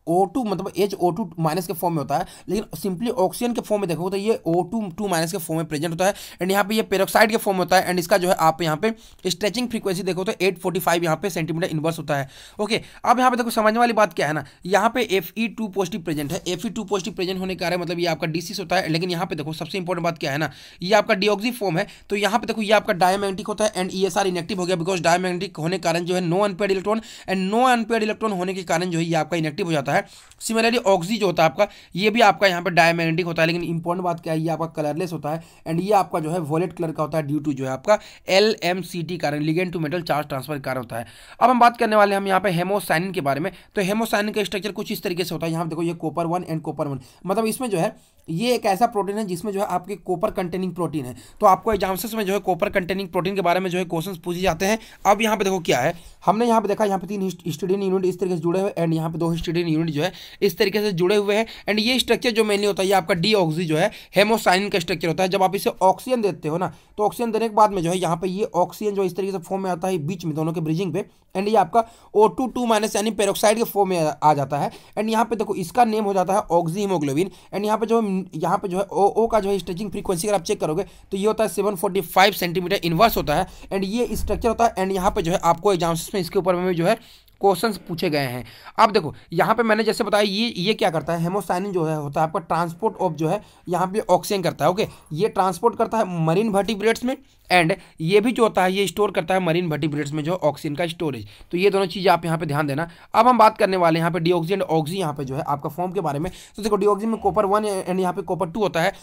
ओ टू मतलब एच ओ टू माइनस के फॉर्म में होता है लेकिन सिंपली ऑक्सीजन के फॉर्म में देखोगे तो ये ओ टू टू माइनस के फॉर्म में प्रेजेंट होता है एंड यहाँ पे ये पेरोक्साइड के फॉर्म होता है एंड इसका जो है आप यहाँ पे स्ट्रेचिंग फ्रीक्वेंसी देखो तो एट फोर्टी फाइव यहाँ पे सेंटीमीटर इनवर्स होता है ओके अब यहाँ पे देखो समझने वाली बात क्या है ना यहाँ पे F E two positive present है F E two positive present होने के कारण मतलब ये आपका डिसीस होता है लेकिन यहाँ पे देखो सबसे इंपॉर्टेंट बात क्या है ना ये आपका डिओक्सी फॉर्म है तो यहाँ पे देखो ये आपका डायमैग्नेटिक होता है and E S R inactive हो गया बिकॉज डायमैग्नेटिक होने के कारण जो है no unpaired electron and no unpaired electron होने के कारण जो है ये आपका इनेक्टिव हो जाता है होता है सिमिलरली ऑक्सी जो होता है आपका ये भी आपका यहाँ पर डायमैग्नेटिक होता है लेकिन इंपॉर्टेंट बात क्या है ये आपका कलरलेस होता है एंड ये आपका जो है वॉलेट कलर का होता है ड्यू टू जो है आपका एल एम सी टी कारण ligand to metal charge transfer कारण होता है अब हम बात करने वाले हम यहाँ पे हेमोसाइनिन के बारे में तो हेमोसाइनिन का स्ट्रक्चर कुछ इस तरीके से होता है यहाँ देखो ये copper one and copper one मतलब इसमें जो है ये एक ऐसा प्रोटीन है जिसमें जो है आपके कोपर कंटेनिंग प्रोटीन है तो आपको एग्जाम्स में जो है कोपर कंटेनिंग प्रोटीन के बारे में जो है क्वेश्चन पूछे जाते हैं अब यहाँ पे देखो क्या है हमने यहाँ पे देखा यहाँ पे तीन हिस्टोडियन यूनिट इस तरीके से जुड़े हुए एंड यहाँ पे दो हिस्टोडियन यूनिट जो है इस तरीके से जुड़े हुए हैं एंड ये स्ट्रक्चर जो मेनली होता है ये आपका डी जो है हेमोसाइन का स्ट्रक्चर होता है जब आप इसे ऑक्सीजन देते हो ना तो ऑक्सीजन देने के बाद में जो है यहाँ पे ये ऑक्सीजन जो इस तरीके से फॉर्म में आता है बीच में दोनों के ब्रिजिंग पे एंड ये आपका ओ टू टू माइनस यानी पेरोक्साइड के फॉर्म में आ जाता है एंड यहाँ पे देखो इसका नेम हो जाता है ऑक्सी हीमोग्लोबिन एंड यहाँ पे जो यहाँ पे जो है ओ ओ का जो है स्ट्रेचिंग फ्रीक्वेंसी अगर आप चेक करोगे तो ये होता है seven forty five centimetre inverse होता है एंड ये स्ट्रक्चर होता है एंड यहाँ पे जो है आपको एग्जाम्स में इसके ऊपर में जो है क्वेश्चंस पूछे गए हैं अब देखो यहाँ पे मैंने जैसे बताया ये ये क्या करता है हेमोसाइनिन जो है होता है आपका ट्रांसपोर्ट ऑफ जो है यहाँ पे ऑक्सीजन करता है ओके ये ट्रांसपोर्ट करता है मरीन वर्टिब्रेट्स में एंड ये भी जो होता है ये स्टोर करता है मरीन वर्टिब्रेट्स में जो ऑक्सीजन का स्टोरेज तो ये दोनों चीज़ आप यहाँ पर ध्यान देना अब हम बात करने वाले यहाँ पे डीऑक्सी एंड ऑक्सी यहाँ पे जो है आपका फॉर्म के बारे में तो देखो डीऑक्सी में कॉपर वन एंड यहाँ पे कॉपर टू होता है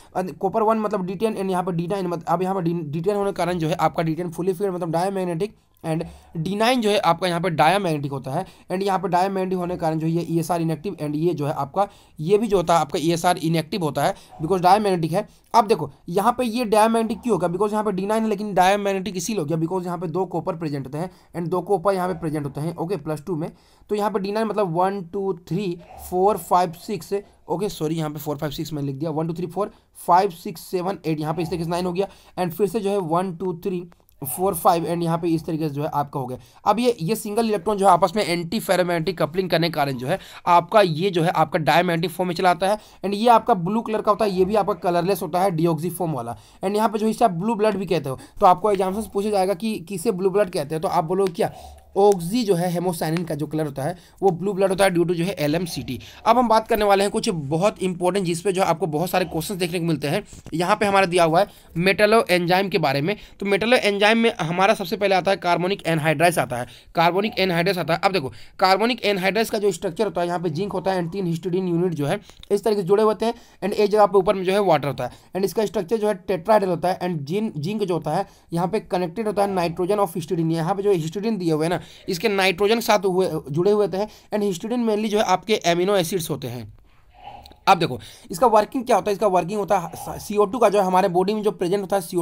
कॉपर वन मतलब डी एंड यहाँ पर डी मतलब अब यहाँ पर डी होने के कारण जो है आपका डी फुली फील्ड मतलब डायमैग्नेटिक एंड डी नाइन जो है आपका यहाँ पे मैग्नेटिक होता है एंड यहाँ पे डायामैग्नेटिक होने के कारण जो है ये ई इनेक्टिव एंड ये जो है आपका ये भी जो होता है आपका ई एस आर इनेक्टिव होता है बिकॉज मैग्नेटिक है अब देखो यहाँ पे ये डायामैग्नेटिक क्यों होगा बिकॉज यहाँ पे डी नाइन है लेकिन डायामैग्नेटिक इसीलिए हो गया बिकॉज यहाँ पे दो कोपर प्रेजेंट होते हैं एंड दो कोपर यहाँ पे प्रेजेंट होते हैं ओके प्लस टू में तो यहाँ पे डी नाइन मतलब one two three four five six okay sorry यहाँ पे फोर फाइव सिक्स मैंने लिख दिया one two three four five six seven eight यहाँ पे इस तरीके से नाइन हो गया एंड फिर से जो है one two three four five and यहाँ पे इस तरीके से जो है आपका हो गया अब ये ये सिंगल इलेक्ट्रॉन जो है आपस में एंटी फेरोमैग्नेटिक कपलिंग करने के कारण जो है आपका ये जो है आपका डायमेंटिक फॉर्म में चला आता है एंड ये आपका ब्लू कलर का होता है ये भी आपका कलरलेस होता है डिओक्सी फॉर्म वाला एंड यहाँ पे जो इसे आप ब्लू ब्लड भी कहते हो तो आपको एग्जाम से पूछा जाएगा कि किसे ब्लू ब्लड कहते हैं तो आप बोलो क्या ऑक्सी जो है हेमोसाइनिन का जो कलर होता है वो ब्लू ब्लड होता है ड्यू टू जो है एल अब हम बात करने वाले हैं कुछ बहुत इंपॉर्टेंट जिसपे जो है आपको बहुत सारे क्वेश्चन देखने को मिलते हैं यहाँ पे हमारा दिया हुआ है मेटलो एंजाइम के बारे में तो मेटलो एंजाइम में हमारा सबसे पहले आता है कार्बोनिक एनहाइड्राइस आता है कार्बोनिक एनहाइड्राइस आता है अब देखो कार्बोनिक एनहाइड्रेस का जो स्ट्रक्चर होता है यहाँ पे जिंक होता है एंड तीन हिस्टोडिन यूनिट जो है इस तरीके से जुड़े होते हैं एंड एक जगह पे ऊपर में जो है वाटर होता है एंड इसका स्ट्रक्चर जो है टेट्राइडल होता है एंड जिन जिंक जो होता है यहाँ पे कनेक्टेड होता है नाइट्रोजन ऑफ हिस्टोडिन यहाँ पे जो हिस्टोडिन दिए हुए ना इसके नाइट्रोजन के साथ हुए जुड़े हुए होते हैं एंड हिस्टोडिन मेनली जो है आपके एमिनो एसिड्स होते हैं अब देखो इसका वर्किंग क्या होता है इसका वर्किंग होता है सी का जो है हमारे बॉडी में जो प्रेजेंट होता है सी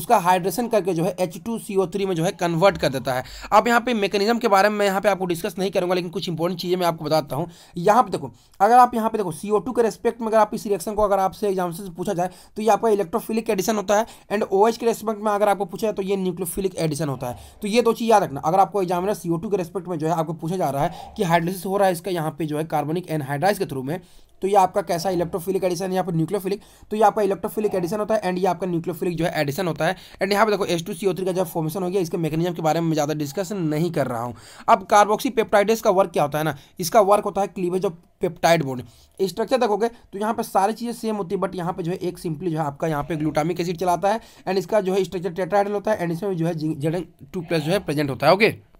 उसका हाइड्रेशन करके जो है एच टू में जो है कन्वर्ट कर देता है अब यहाँ पे मेकेनिज्म के बारे में यहाँ पे आपको डिस्कस नहीं करूँगा लेकिन कुछ इंपॉर्टेंट चीज़ें मैं आपको बताता हूँ यहाँ पे देखो अगर आप यहाँ पे देखो सी के रेस्पेक्ट में अगर आप इस रिएक्शन को अगर आपसे एग्जाम से पूछा जाए तो ये आपका इलेक्ट्रोफिलिक एडिशन होता है एंड ओ के रेस्पेक्ट में अगर आपको पूछा जाए तो ये न्यूक्लोफिलिक एडिशन होता है तो ये दो चीज़ याद रखना अगर आपको एग्जामिनर सी के रेस्पेक्ट में जो है आपको पूछा जा रहा है कि हाइड्रोलिसिस हो रहा है इसका यहाँ पे जो है कार्बनिक एनहाइड्राइज के थ्रू में तो ये आपका कैसा इलेक्ट्रोफिलिक एडिशन यहाँ पर न्यूक्लियोफिलिक तो ये आपका इलेक्ट्रोफिलिक एडिशन होता है एंड ये आपका न्यूक्लियोफिलिक जो है एडिशन होता है एंड यहाँ पर देखो एस का जब फॉर्मेशन हो गया इसके मैकेनिज्म के बारे में ज़्यादा डिस्कशन नहीं कर रहा हूँ अब कार्बोक्सी पेप्टाइडेस का वर्क क्या होता है ना इसका वर्क होता है cleavage of peptide bond structure देखोगे तो यहाँ पर सारी चीज़ें सेम होती है बट यहाँ पर जो है एक सिंपली जो है आपका यहाँ पे ग्लूटामिक एसिड चलाता है एंड इसका जो है स्ट्रक्चर टेट्राइडल होता है एंड इसमें जो है जेड टू प्लस जो है प्रेजेंट होता है ओके okay?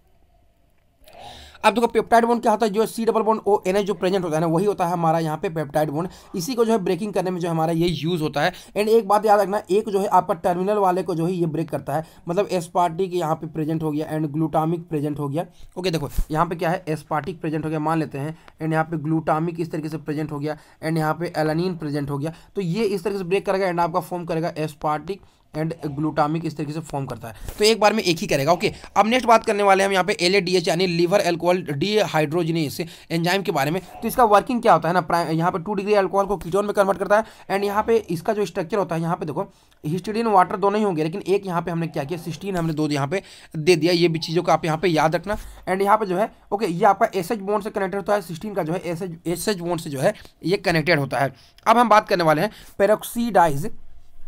अब देखो पेप्टाइड बोन क्या होता है जो C double bond O N जो प्रेजेंट होता है ना वही होता है हमारा यहाँ पे पेप्टाइड बोन इसी को जो है ब्रेकिंग करने में जो हमारा ये यूज़ होता है एंड एक बात याद रखना एक जो है आपका टर्मिनल वाले को जो है ये ब्रेक करता है मतलब एस्पार्टिक यहाँ पे प्रेजेंट हो गया एंड ग्लूटामिक प्रेजेंट हो गया ओके देखो यहाँ पे क्या है एस्पार्टिक प्रेजेंट हो गया मान लेते हैं एंड यहाँ पे ग्लूटामिक इस तरीके से प्रेजेंट हो गया एंड यहाँ पे एलानिन प्रेजेंट हो गया तो ये इस तरीके से ब्रेक करेगा एंड आपका फॉर्म करेगा एसपार्टिक एंड ग्लूटामिक इस तरीके से फॉर्म करता है तो एक बार में एक ही करेगा ओके अब नेक्स्ट बात करने वाले हम यहाँ पे एल यानी liver alcohol dehydrogenase enzyme के बारे में तो इसका वर्किंग क्या होता है ना यहाँ पे टू डिग्री एल्कोहल को कीटोन में कन्वर्ट करता है एंड यहाँ पे इसका जो स्ट्रक्चर होता है यहाँ पे देखो हिस्टीडीन वाटर दोनों ही होंगे लेकिन एक यहाँ पे हमने क्या किया सिस्टीन हमने दो यहाँ पे दे दिया ये भी चीज़ों को आप यहाँ पे याद रखना एंड यहाँ पे जो है ओके ये आपका एस एच बोन से कनेक्टेड होता है सिस्टीन का जो है S H S H bond से जो है ये कनेक्टेड होता है अब हम बात करने वाले हैं पेरोक्सीडाइज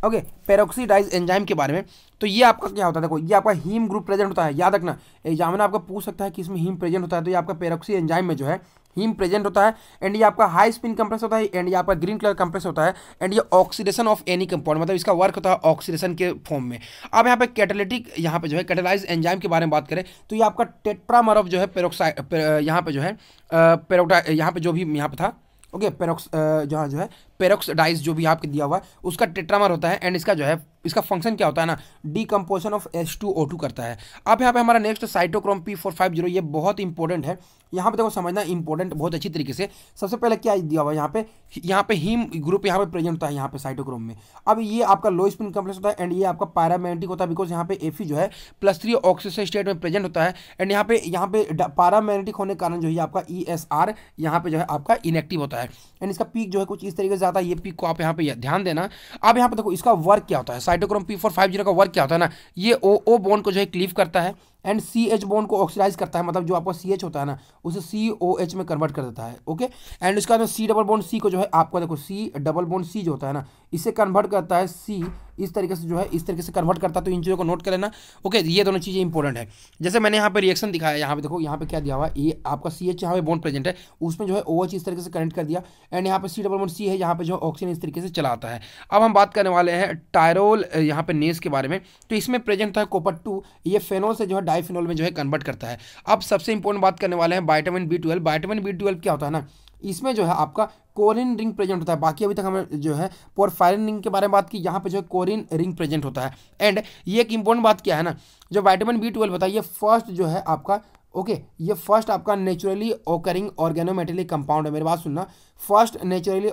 ओके पेरोक्सीडाइज एंजाइम के बारे में तो ये आपका क्या होता है देखो ये आपका हीम ग्रुप प्रेजेंट होता है याद रखना एग्जाम में आपका पूछ सकता है कि इसमें हीम प्रेजेंट होता है तो ये आपका पेरोक्सी एंजाइम में जो है हीम प्रेजेंट होता है एंड ये आपका हाई स्पिन कंप्रेस होता है एंड ये आपका ग्रीन कलर कंप्रेस होता है एंड ये ऑक्सीडेशन ऑफ एनी कंपाउंड मतलब इसका वर्क होता है ऑक्सीडेशन के फॉर्म में अब यहाँ पे कैटेलिटिक यहाँ पे जो है कैटेलाइज एंजाइम के बारे में बात करें तो ये आपका टेट्रामर ऑफ जो है पेरोक्साइड पे, यहाँ पे जो है पेरोक्टा यहाँ पे जो भी यहाँ पे था ओके पेरोक्स जहाँ जो है पेरोक्सडाइज जो भी आपके दिया हुआ है उसका टेट्रामर होता है एंड इसका जो है इसका फंक्शन क्या होता है ना composition of S two O two करता है अब यहाँ पे हमारा next cytochrome P four five zero ये बहुत इंपॉर्टेंट है यहाँ पे देखो समझना इंपॉर्टेंट बहुत अच्छी तरीके से सबसे पहले क्या दिया हुआ है यहाँ पे यहाँ पे हीम ग्रुप यहाँ पे प्रेजेंट होता है यहाँ पे साइटोक्रोम में अब ये आपका लो स्पिन कम्प्लेक्स होता है एंड ये आपका पैरामेटिक होता है बिकॉज यहाँ पे एफी जो है प्लस थ्री ऑक्सीजन स्टेट में प्रेजेंट होता है एंड यहाँ पे यहाँ पे पैरामेटिक होने के कारण जो है आपका ई एस आर यहाँ पे जो है आपका इनेक्टिव होता है एंड इसका पीक जो है कुछ इस तरीके से ज़्यादा ये पीक को आप यहाँ पे ध्यान देना आप यहाँ पे देखो इसका वर्क क्या होता है cytochrome P four five zero का वर्क क्या होता है ना ये ओ ओ बोन को जो है क्लीव करता है एंड सी एच बोन को ऑक्सीडाइज करता है मतलब जो आपका सी एच होता है ना उसे सी ओ एच में कन्वर्ट कर देता है ओके एंड इसका जो सी डबल बोन सी को जो है आपका देखो सी डबल बोन सी जो होता है ना इसे कन्वर्ट करता है सी इस तरीके से जो है इस तरीके से कन्वर्ट करता है तो इन चीज़ों को नोट कर लेना ओके ये दोनों चीज़ें इंपॉर्टेंट है जैसे मैंने यहाँ पर रिएक्शन दिखाया यहाँ पे देखो यहाँ पे क्या दिया हुआ ये आपका सी एच यहाँ पे बॉन्ड प्रेजेंट है उसमें जो है ओ एच इस तरीके से कनेक्ट कर दिया एंड यहाँ पे सी डबल बॉन्ड सी है यहाँ पे जो ऑक्सीजन इस तरीके से चलाता है अब हम बात करने वाले हैं टायरोल यहाँ पे नेस के बारे में तो इसमें प्रेजेंट है कोपर टू ये फेनोल से जो है डाईफिनोल में जो है कन्वर्ट करता है अब सबसे इंपॉर्टेंट बात करने वाले हैं vitamin B twelve vitamin B twelve क्या होता है ना इसमें जो है आपका कोरिन रिंग प्रेजेंट होता है बाकी अभी तक हमने जो है पोरफायरिन रिंग के बारे में बात की यहाँ पे जो है कोरिन रिंग प्रेजेंट होता है एंड ये एक इंपॉर्टेंट बात क्या है ना जो वाइटामिन बी ट्वेल्व होता है ये फर्स्ट जो है आपका ओके ये फर्स्ट आपका नेचुरली ओकरिंग ऑर्गेनोमेटेलिक कंपाउंड है मेरी बात सुनना फर्स्ट नेचुरली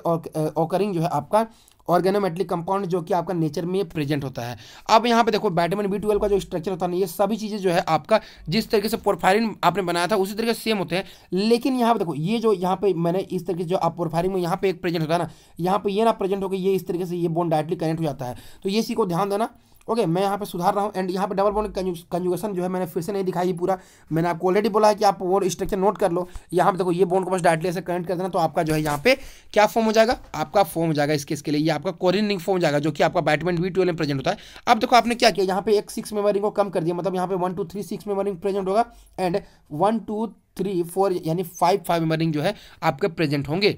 ओकरिंग जो है आपका ऑर्गेनोमेटलिक कंपाउंड जो कि आपका नेचर में प्रेजेंट होता है अब यहाँ पे देखो बैटमिन बी ट्वेल्व का जो स्ट्रक्चर होता है ये सभी चीज़ें जो है आपका जिस तरीके से पोरफायरिन आपने बनाया था उसी तरीके से सेम होते हैं लेकिन यहाँ पे देखो ये जो यहाँ पे मैंने इस तरीके से जो आप पोरफायरिन में यहाँ पे एक प्रेजेंट होता है ना यहाँ पे ये ना प्रेजेंट होकर ये इस तरीके से ये बोन डायरेक्टली कनेक्ट हो जाता है तो ये इसी को ध्यान देना ओके मैं यहाँ पे सुधार रहा हूँ एंड यहाँ पे डबल बॉन्ड कंजुगेशन जो है मैंने फिर से नहीं दिखाई पूरा मैंने आपको ऑलरेडी बोला है कि आप वो स्ट्रक्चर नोट कर लो यहाँ पे देखो ये बॉन्ड को बस डायरेक्टली से कनेक्ट कर देना तो आपका जो है यहाँ पे क्या फॉर्म हो जाएगा आपका फॉर्म हो जाएगा इसके इसके लिए ये आपका कोरिनिंग फॉर्म हो जाएगा जो कि आपका बैटमैन वी में प्रेजेंट होता है अब देखो आपने क्या किया यहाँ पे एक सिक्स मेमरिंग को कम कर दिया मतलब यहाँ पे one two three six membered ring present होगा and one two three four यानी फाइव फाइव मेमरिंग जो है आपके प्रेजेंट होंगे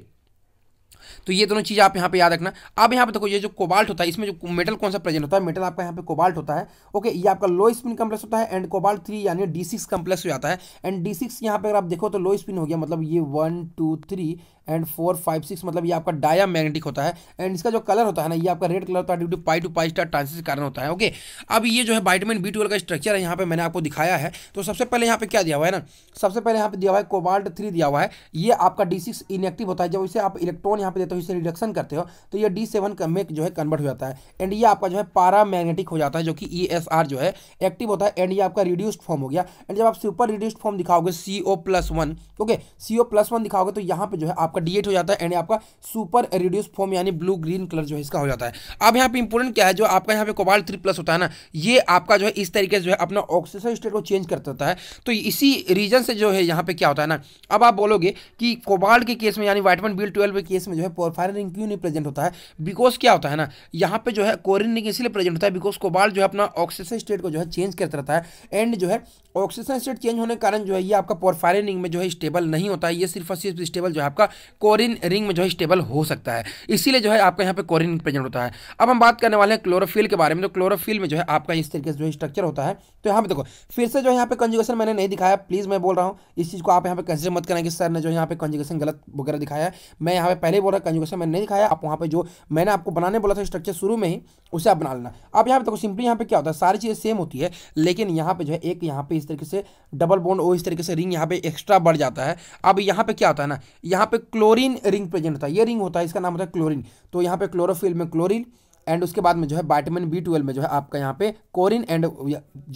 तो ये दोनों चीज़ आप यहाँ पे याद रखना अब यहाँ पे देखो ये जो कोबाल्ट होता है इसमें जो मेटल कौन सा प्रेजेंट होता है मेटल आपका यहाँ पे कोबाल्ट होता है ओके ये आपका लो स्पिन कम्प्लेक्स होता है एंड कोबाल्ट थ्री यानी डी सिक्स कम्प्लेक्स हो जाता है एंड डी सिक्स यहाँ पर अगर आप देखो तो लो स्पिन हो गया मतलब ये one two three and four five six मतलब ये आपका डाया मैग्नेटिक होता है एंड इसका जो कलर होता है ना ये आपका रेड कलर होता है due to pi to pi star transition कारण होता है ओके अब ये जो है वाइटमिन बी का स्ट्रक्चर है यहाँ पे मैंने आपको दिखाया है तो सबसे पहले यहाँ पे क्या दिया हुआ है ना सबसे पहले यहाँ पे दिया हुआ है कोबाल्ट थ्री दिया हुआ है ये आपका डी सिक्स इनएक्टिव होता है जब इसे आप इलेक्ट्रॉन यहाँ पे देते हो इसे रिडक्शन करते हो तो ये डी सेवन जो है कन्वर्ट हो जाता है एंड ये आपका जो है पारा मैग्नेटिक हो जाता है जो कि ई एस आर जो है एक्टिव होता है एंड ये आपका रिड्यूस्ड फॉर्म हो गया एंड जब आप सुपर रिड्यूस्ड फॉर्म दिखाओगे C O plus one okay C O plus one दिखाओगे तो यहाँ पे जो है आप आपका डी हो जाता है एंड आपका सुपर रिड्यूस फॉर्म यानी ब्लू ग्रीन कलर जो है इसका हो जाता है अब यहाँ पे इंपॉर्टेंट क्या है जो आपका यहाँ पे कोबाल थ्री प्लस होता है ना ये आपका जो है इस तरीके से जो है अपना ऑक्सीजन स्टेट को चेंज कर देता है तो इसी रीजन से जो है यहाँ पे क्या होता है ना अब आप बोलोगे कि कोबाल्ट के केस में यानी वाइटमन बिल ट्वेल्व के केस में जो है पोरफायरिन क्यों नहीं प्रेजेंट होता है बिकॉज क्या होता है ना यहाँ पे जो है कोरिन इसलिए प्रेजेंट होता है बिकॉज कोबाल जो है अपना ऑक्सीजन स्टेट को जो है चेंज करता रहता है एंड जो है ऑक्सीजन स्टेट चेंज होने के कारण जो है ये आपका पोरफायरिन में जो है स्टेबल नहीं होता है ये सिर्फ और सिर्फ स्टेबल जो है आपका कोरिन रिंग में जो है स्टेबल हो सकता है इसीलिए जो है आपका यहाँ पे कोरिन प्रेजेंट होता है अब हम बात करने वाले हैं क्लोरोफिल के बारे में तो क्लोरोफिल में जो है आपका इस तरीके से जो स्ट्रक्चर होता है तो यहाँ पे देखो फिर से जो है यहाँ पे कंजुगेशन मैंने नहीं दिखाया प्लीज़ मैं बोल रहा हूँ इस चीज़ को आप यहाँ पे कंसिडर मत करें कि सर ने जो यहाँ पे कंजुगेशन गलत वगैरह दिखाया है मैं यहाँ पे पहले बोल रहा कंजुगेशन मैंने नहीं दिखाया आप वहाँ पे जो मैंने आपको बनाने बोला था स्ट्रक्चर शुरू में ही उसे आप बना लेना अब यहाँ पे देखो सिंपली यहाँ पे क्या होता है सारी चीज़ें सेम होती है लेकिन यहाँ पे जो है एक यहाँ पे इस तरीके से डबल बोन और इस तरीके से रिंग यहाँ पे एक्स्ट्रा बढ़ जाता है अब यहाँ पे क्या होता है ना यहाँ पे क्लोरीन रिंग प्रेजेंट होता है ये रिंग होता है इसका नाम होता है क्लोरीन तो यहाँ पे क्लोरोफिल में क्लोरीन एंड उसके बाद में जो है वाइटामिन बी ट्वेल्व में जो है आपका यहाँ पे कोरिन एंड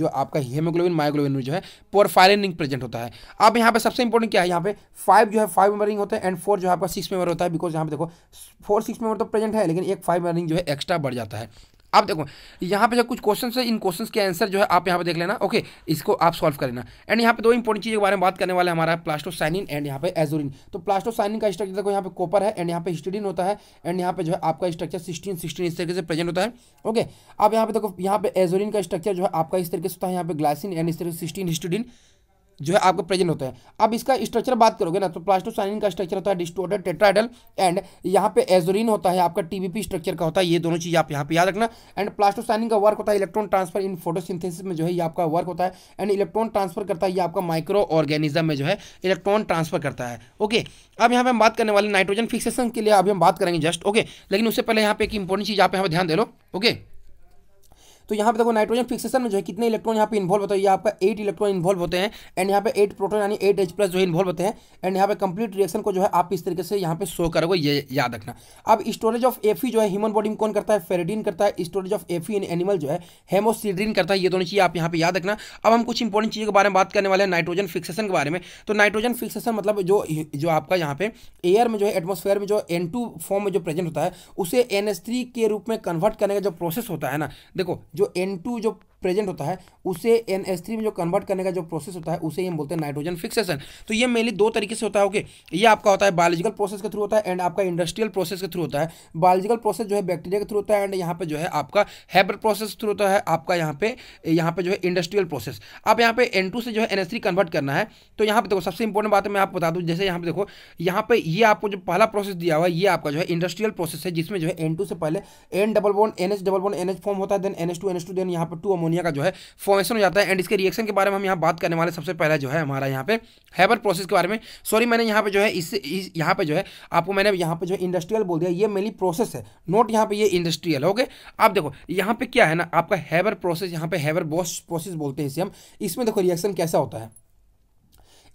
जो आपका हेमोग्लोबिन मायोग्लोबिन में जो है पोरफायरिन रिंग प्रेजेंट होता है अब यहाँ पे सबसे इंपॉर्टेंट क्या है यहाँ पे फाइव जो है फाइव मेंबर रिंग होते हैं एंड फोर जो है आपका सिक्स मेंबर होता है बिकॉज यहाँ पे देखो फोर सिक्स मेंबर तो प्रेजेंट है लेकिन एक फाइव मेंबर रिंग जो है एक्स्ट्रा बढ़ जाता है आप देखो यहाँ पे जो कुछ क्वेश्चन है इन क्वेश्चन के आंसर जो है आप यहाँ पे देख लेना ओके इसको आप सॉल्व कर लेना एंड यहाँ पे दो इंपॉर्टेंट चीज़ के बारे में बात करने वाले है हमारा प्लास्टोसाइनिन एंड यहाँ पे एजोरिन तो प्लास्टोसाइनिन का स्ट्रक्चर देखो यहाँ पे कॉपर है एंड यहाँ पे हिस्टोडिन होता है एंड यहाँ पे जो है आपका स्ट्रक्चर सिक्सटीन सिक्सटीन इस तरीके से प्रेजेंट होता है ओके अब यहाँ पे देखो यहाँ पे एजोरिन का स्ट्रक्चर जो है आपका इस तरीके से होता है यहाँ पे ग्लासिन एंड इस तरीके से सिक्सटीन हिस्टोडिन जो है आपका प्रेजेंट होता है अब इसका स्ट्रक्चर बात करोगे ना तो प्लास्टोसाइनिन का स्ट्रक्चर होता है डिस्टोर्टेड टेट्राइडल एंड यहाँ पे एजोरिन होता है आपका टीबीपी स्ट्रक्चर का होता है ये दोनों चीज़ आप यहाँ पे याद रखना एंड प्लास्टोसाइनिन का वर्क होता है इलेक्ट्रॉन ट्रांसफर इन फोटोसिंथेसिस में जो है ये आपका वर्क होता है एंड इलेक्ट्रॉन ट्रांसफर करता है ये आपका माइक्रो ऑर्गेनिज्म में जो है इलेक्ट्रॉन ट्रांसफर करता है ओके अब यहाँ पे हम बात करने वाले नाइट्रोजन फिक्सेशन के लिए अभी हम बात करेंगे जस्ट ओके लेकिन उससे पहले यहाँ पे एक इंपॉर्टेंट चीज़ आप यहाँ पर ध्यान दे लो ओके तो यहाँ पे देखो नाइट्रोजन फिक्सेशन में जो है कितने इलेक्ट्रॉन यहाँ पे इन्वॉल्व होता है यहाँ आपका एट इलेक्ट्रॉन इन्वॉल्व होते हैं एंड यहाँ पे एट प्रोटोन यानी एट एच प्लस जो इन्वॉल्व होते हैं एंड यहाँ पे कंप्लीट रिएक्शन को जो है आप इस तरीके से यहाँ पे शो करोगे ये याद रखना अब स्टोरेज ऑफ एफ जो है ह्यूमन बॉडी में कौन करता है फेरेडिन करता है storage of F in animal जो है हेमोसिड्रीन करता है ये दोनों चीज़ आप यहाँ पे याद रखना अब हम कुछ इंपॉर्टेंट चीज़ों के बारे में बात करने वाले हैं नाइट्रोजन फिक्सेशन के बारे में तो नाइट्रोजन फिक्सेशन मतलब जो जो आपका यहाँ पे एयर में जो है एटमोसफेयर में जो एन फॉर्म में जो प्रेजेंट होता है उसे एन के रूप में कन्वर्ट करने का जो प्रोसेस होता है ना देखो जो एन टू जो प्रेजेंट होता है उसे एन एस थ्री में जो कन्वर्ट करने का जो प्रोसेस होता है उसे ही हम बोलते हैं नाइट्रोजन फिक्सेशन तो ये मेनली दो तरीके से होता है ओके ये आपका होता है बायोलॉजिकल प्रोसेस के थ्रू होता है एंड आपका इंडस्ट्रियल प्रोसेस के थ्रू होता है बायोलॉजिकल प्रोसेस जो है बैक्टीरिया के थ्रू होता है एंड यहाँ पे जो है आपका हैबर प्रोसेस थ्रू होता है आपका यहाँ पे यहाँ पे जो है इंडस्ट्रियल प्रोसेस अब यहाँ पे एन से जो है एन कन्वर्ट करना है तो यहाँ पे देखो सबसे इंपॉर्टेंट बात है मैं आपको बता दूँ जैसे यहाँ पे देखो यहाँ पे ये आपको जो पहला प्रोसेस दिया हुआ है ये आपका जो है इंडस्ट्रियल प्रोसेस है जिसमें जो है एन से पहले N double one N H double one N H form होता है then N H two N H two then यहाँ पर टू अमोनिया का जो है फॉर्मेशन हो जाता है एंड इसके रिएक्शन के बारे में हम यहाँ बात करने वाले सबसे पहले जो है हमारा यहाँ पे हैबर प्रोसेस के बारे में सॉरी मैंने यहाँ पे जो है इस, इस यहाँ पे जो है आपको मैंने यहाँ पे जो इंडस्ट्रियल बोल दिया ये मेनली प्रोसेस है नोट यहाँ पे ये इंडस्ट्रियल ओके आप देखो यहाँ पे क्या है ना आपका हैबर प्रोसेस यहाँ पे हैबर बॉस प्रोसेस बोलते हैं इसे हम इसमें देखो रिएक्शन कैसा होता है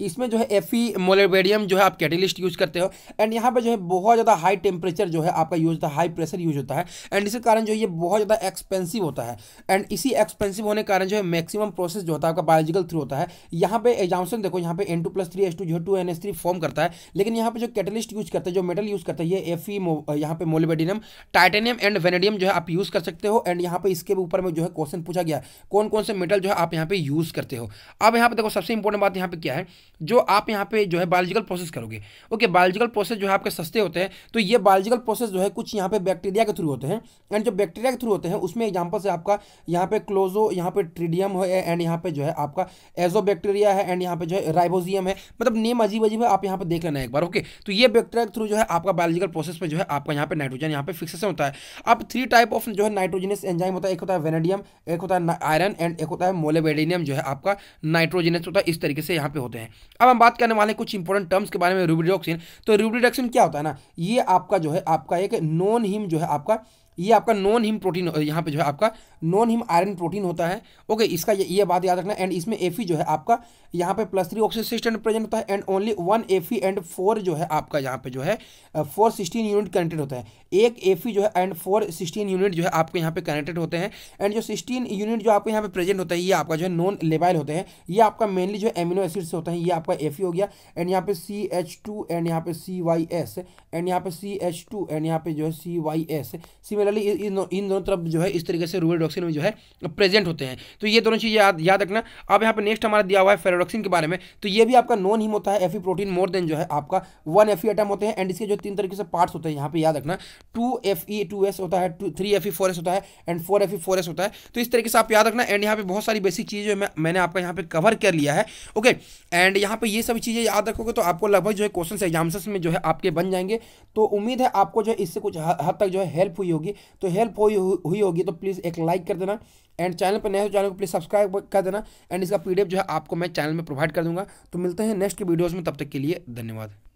इसमें जो है एफी मोलेबेडियम जो है आप कैटलिस्ट यूज करते हो एंड यहाँ पे जो है बहुत ज़्यादा हाई टेम्परेचर जो है आपका यूज होता है हाई प्रेशर यूज होता है एंड इसके कारण जो ये बहुत ज़्यादा एक्सपेंसिव होता है एंड इसी एक्सपेंसिव होने के कारण जो है मैक्सिमम प्रोसेस जो होता है आपका बायोलॉजिकल थ्रू होता है यहाँ पे एग्जाम्सन देखो यहाँ पे N two plus three S two जो two N S three form करता है लेकिन यहाँ पर जो कैटलिस्ट यूज करते हैं जो मेटल यूज करते हैं ये एफ ई यहाँ पे मोलेबेडियम टाइटेनियम एंड वेनेडियम जो है आप यूज कर सकते हो एंड यहाँ पे इसके ऊपर में जो है क्वेश्चन पूछा गया कौन कौन से मेटल जो है आप यहाँ पे यूज करते हो अब यहाँ पे देखो सबसे इंपॉर्टेंट बात यहाँ पे क्या है जो आप यहाँ पे जो है बायोलॉजिकल प्रोसेस करोगे ओके बायोलॉजिकल प्रोसेस जो है आपके सस्ते होते हैं तो ये बायोलॉजिकल प्रोसेस जो है कुछ यहाँ पे बैक्टीरिया के थ्रू होते हैं एंड जो बैक्टीरिया के थ्रू होते हैं उसमें एग्जाम्पल से आपका यहाँ पे क्लोजो यहाँ पे ट्रीडियम है एंड यहाँ पे जो है आपका एजो बैक्टीरिया है एंड यहाँ पे जो है राइबोजियम है मतलब नेम अजीब अजीब है आप यहाँ पे देख लेना एक बार ओके तो ये बैक्टीरिया के थ्रू जो है आपका बायोलॉजिकल प्रोसेस में जो है आपका यहाँ पे नाइट्रोजन यहाँ पे फिक्सेशन होता है अब थ्री टाइप ऑफ जो है नाइट्रोजनस एंजाइम होता है एक होता है वेनेडियम एक होता है आयरन एंड एक होता है मोलेबेडिनियम जो है आपका नाइट्रोजनस होता है इस तरीके से यहाँ पे होते हैं अब हम बात करने वाले हैं कुछ इंपॉर्टेंट टर्म्स के बारे में रूब्रिडोक्सिन तो रूब्रिडोक्सिन क्या होता है ना ये आपका जो है आपका एक नॉन हिम जो है आपका ये आपका नॉन हिम प्रोटीन यहाँ पे जो है आपका नॉन हिम आयरन प्रोटीन होता है ओके इसका ये, ये बात याद रखना एंड इसमें एफी जो है आपका यहाँ पे प्लस थ्री ऑक्सीजन प्रेजेंट होता है एंड ओनली वन एफी एंड फोर जो है आपका यहाँ पे जो है फोर सिक्सटीन यूनिट कनेक्टेड होता है एक एफी जो है एंड फोर सिक्सटीन यूनिट जो है आपके यहाँ पे कनेक्टेड होते हैं एंड जो सिक्सटीन यूनिट जो आपके यहाँ पे प्रेजेंट होता है ये आपका जो है नॉन लेबाइल होते हैं ये आपका मेनली जो है एमिनो एसिड से होता है ये आपका एफी हो गया एंड यहाँ पे सी एच टू एंड यहाँ पे सी वाई एस एंड यहाँ पे सी एच टू एंड यहाँ पे जो है C Y S C similarly इन दोनों तरफ जो है इस तरीके से रूबेडोक्सिन में जो है प्रेजेंट होते हैं तो ये दोनों चीज़ याद याद रखना अब यहाँ पे नेक्स्ट हमारा दिया हुआ है फेरोडोक्सिन के बारे में तो ये भी आपका नॉन हीम होता है एफ प्रोटीन मोर देन जो है आपका वन एफ आइटम होते हैं एंड इसके जो तीन तरीके से पार्ट्स होते हैं यहाँ पे याद रखना टू एफ टू एस होता है थ्री एफ होता है and four F E four S होता है तो इस तरीके से आप याद रखना एंड यहाँ पे बहुत सारी बेसिक चीज़ मैंने आपका यहाँ पे कवर कर लिया है ओके एंड यहाँ पे ये सभी चीज़ें याद रखोगे तो आपको लगभग जो है क्वेश्चन एग्जाम्स में जो है आपके बन जाएंगे तो उम्मीद है आपको जो है इससे कुछ हद तक जो है हेल्प हुई होगी होगी तो हेल्प हुई हुई होगी तो प्लीज़ एक लाइक कर देना एंड चैनल पर नए हो चैनल को प्लीज़ सब्सक्राइब कर देना एंड इसका पीडीएफ जो है आपको मैं चैनल में प्रोवाइड कर दूंगा तो मिलते हैं नेक्स्ट के वीडियोज़ में तब तक के लिए धन्यवाद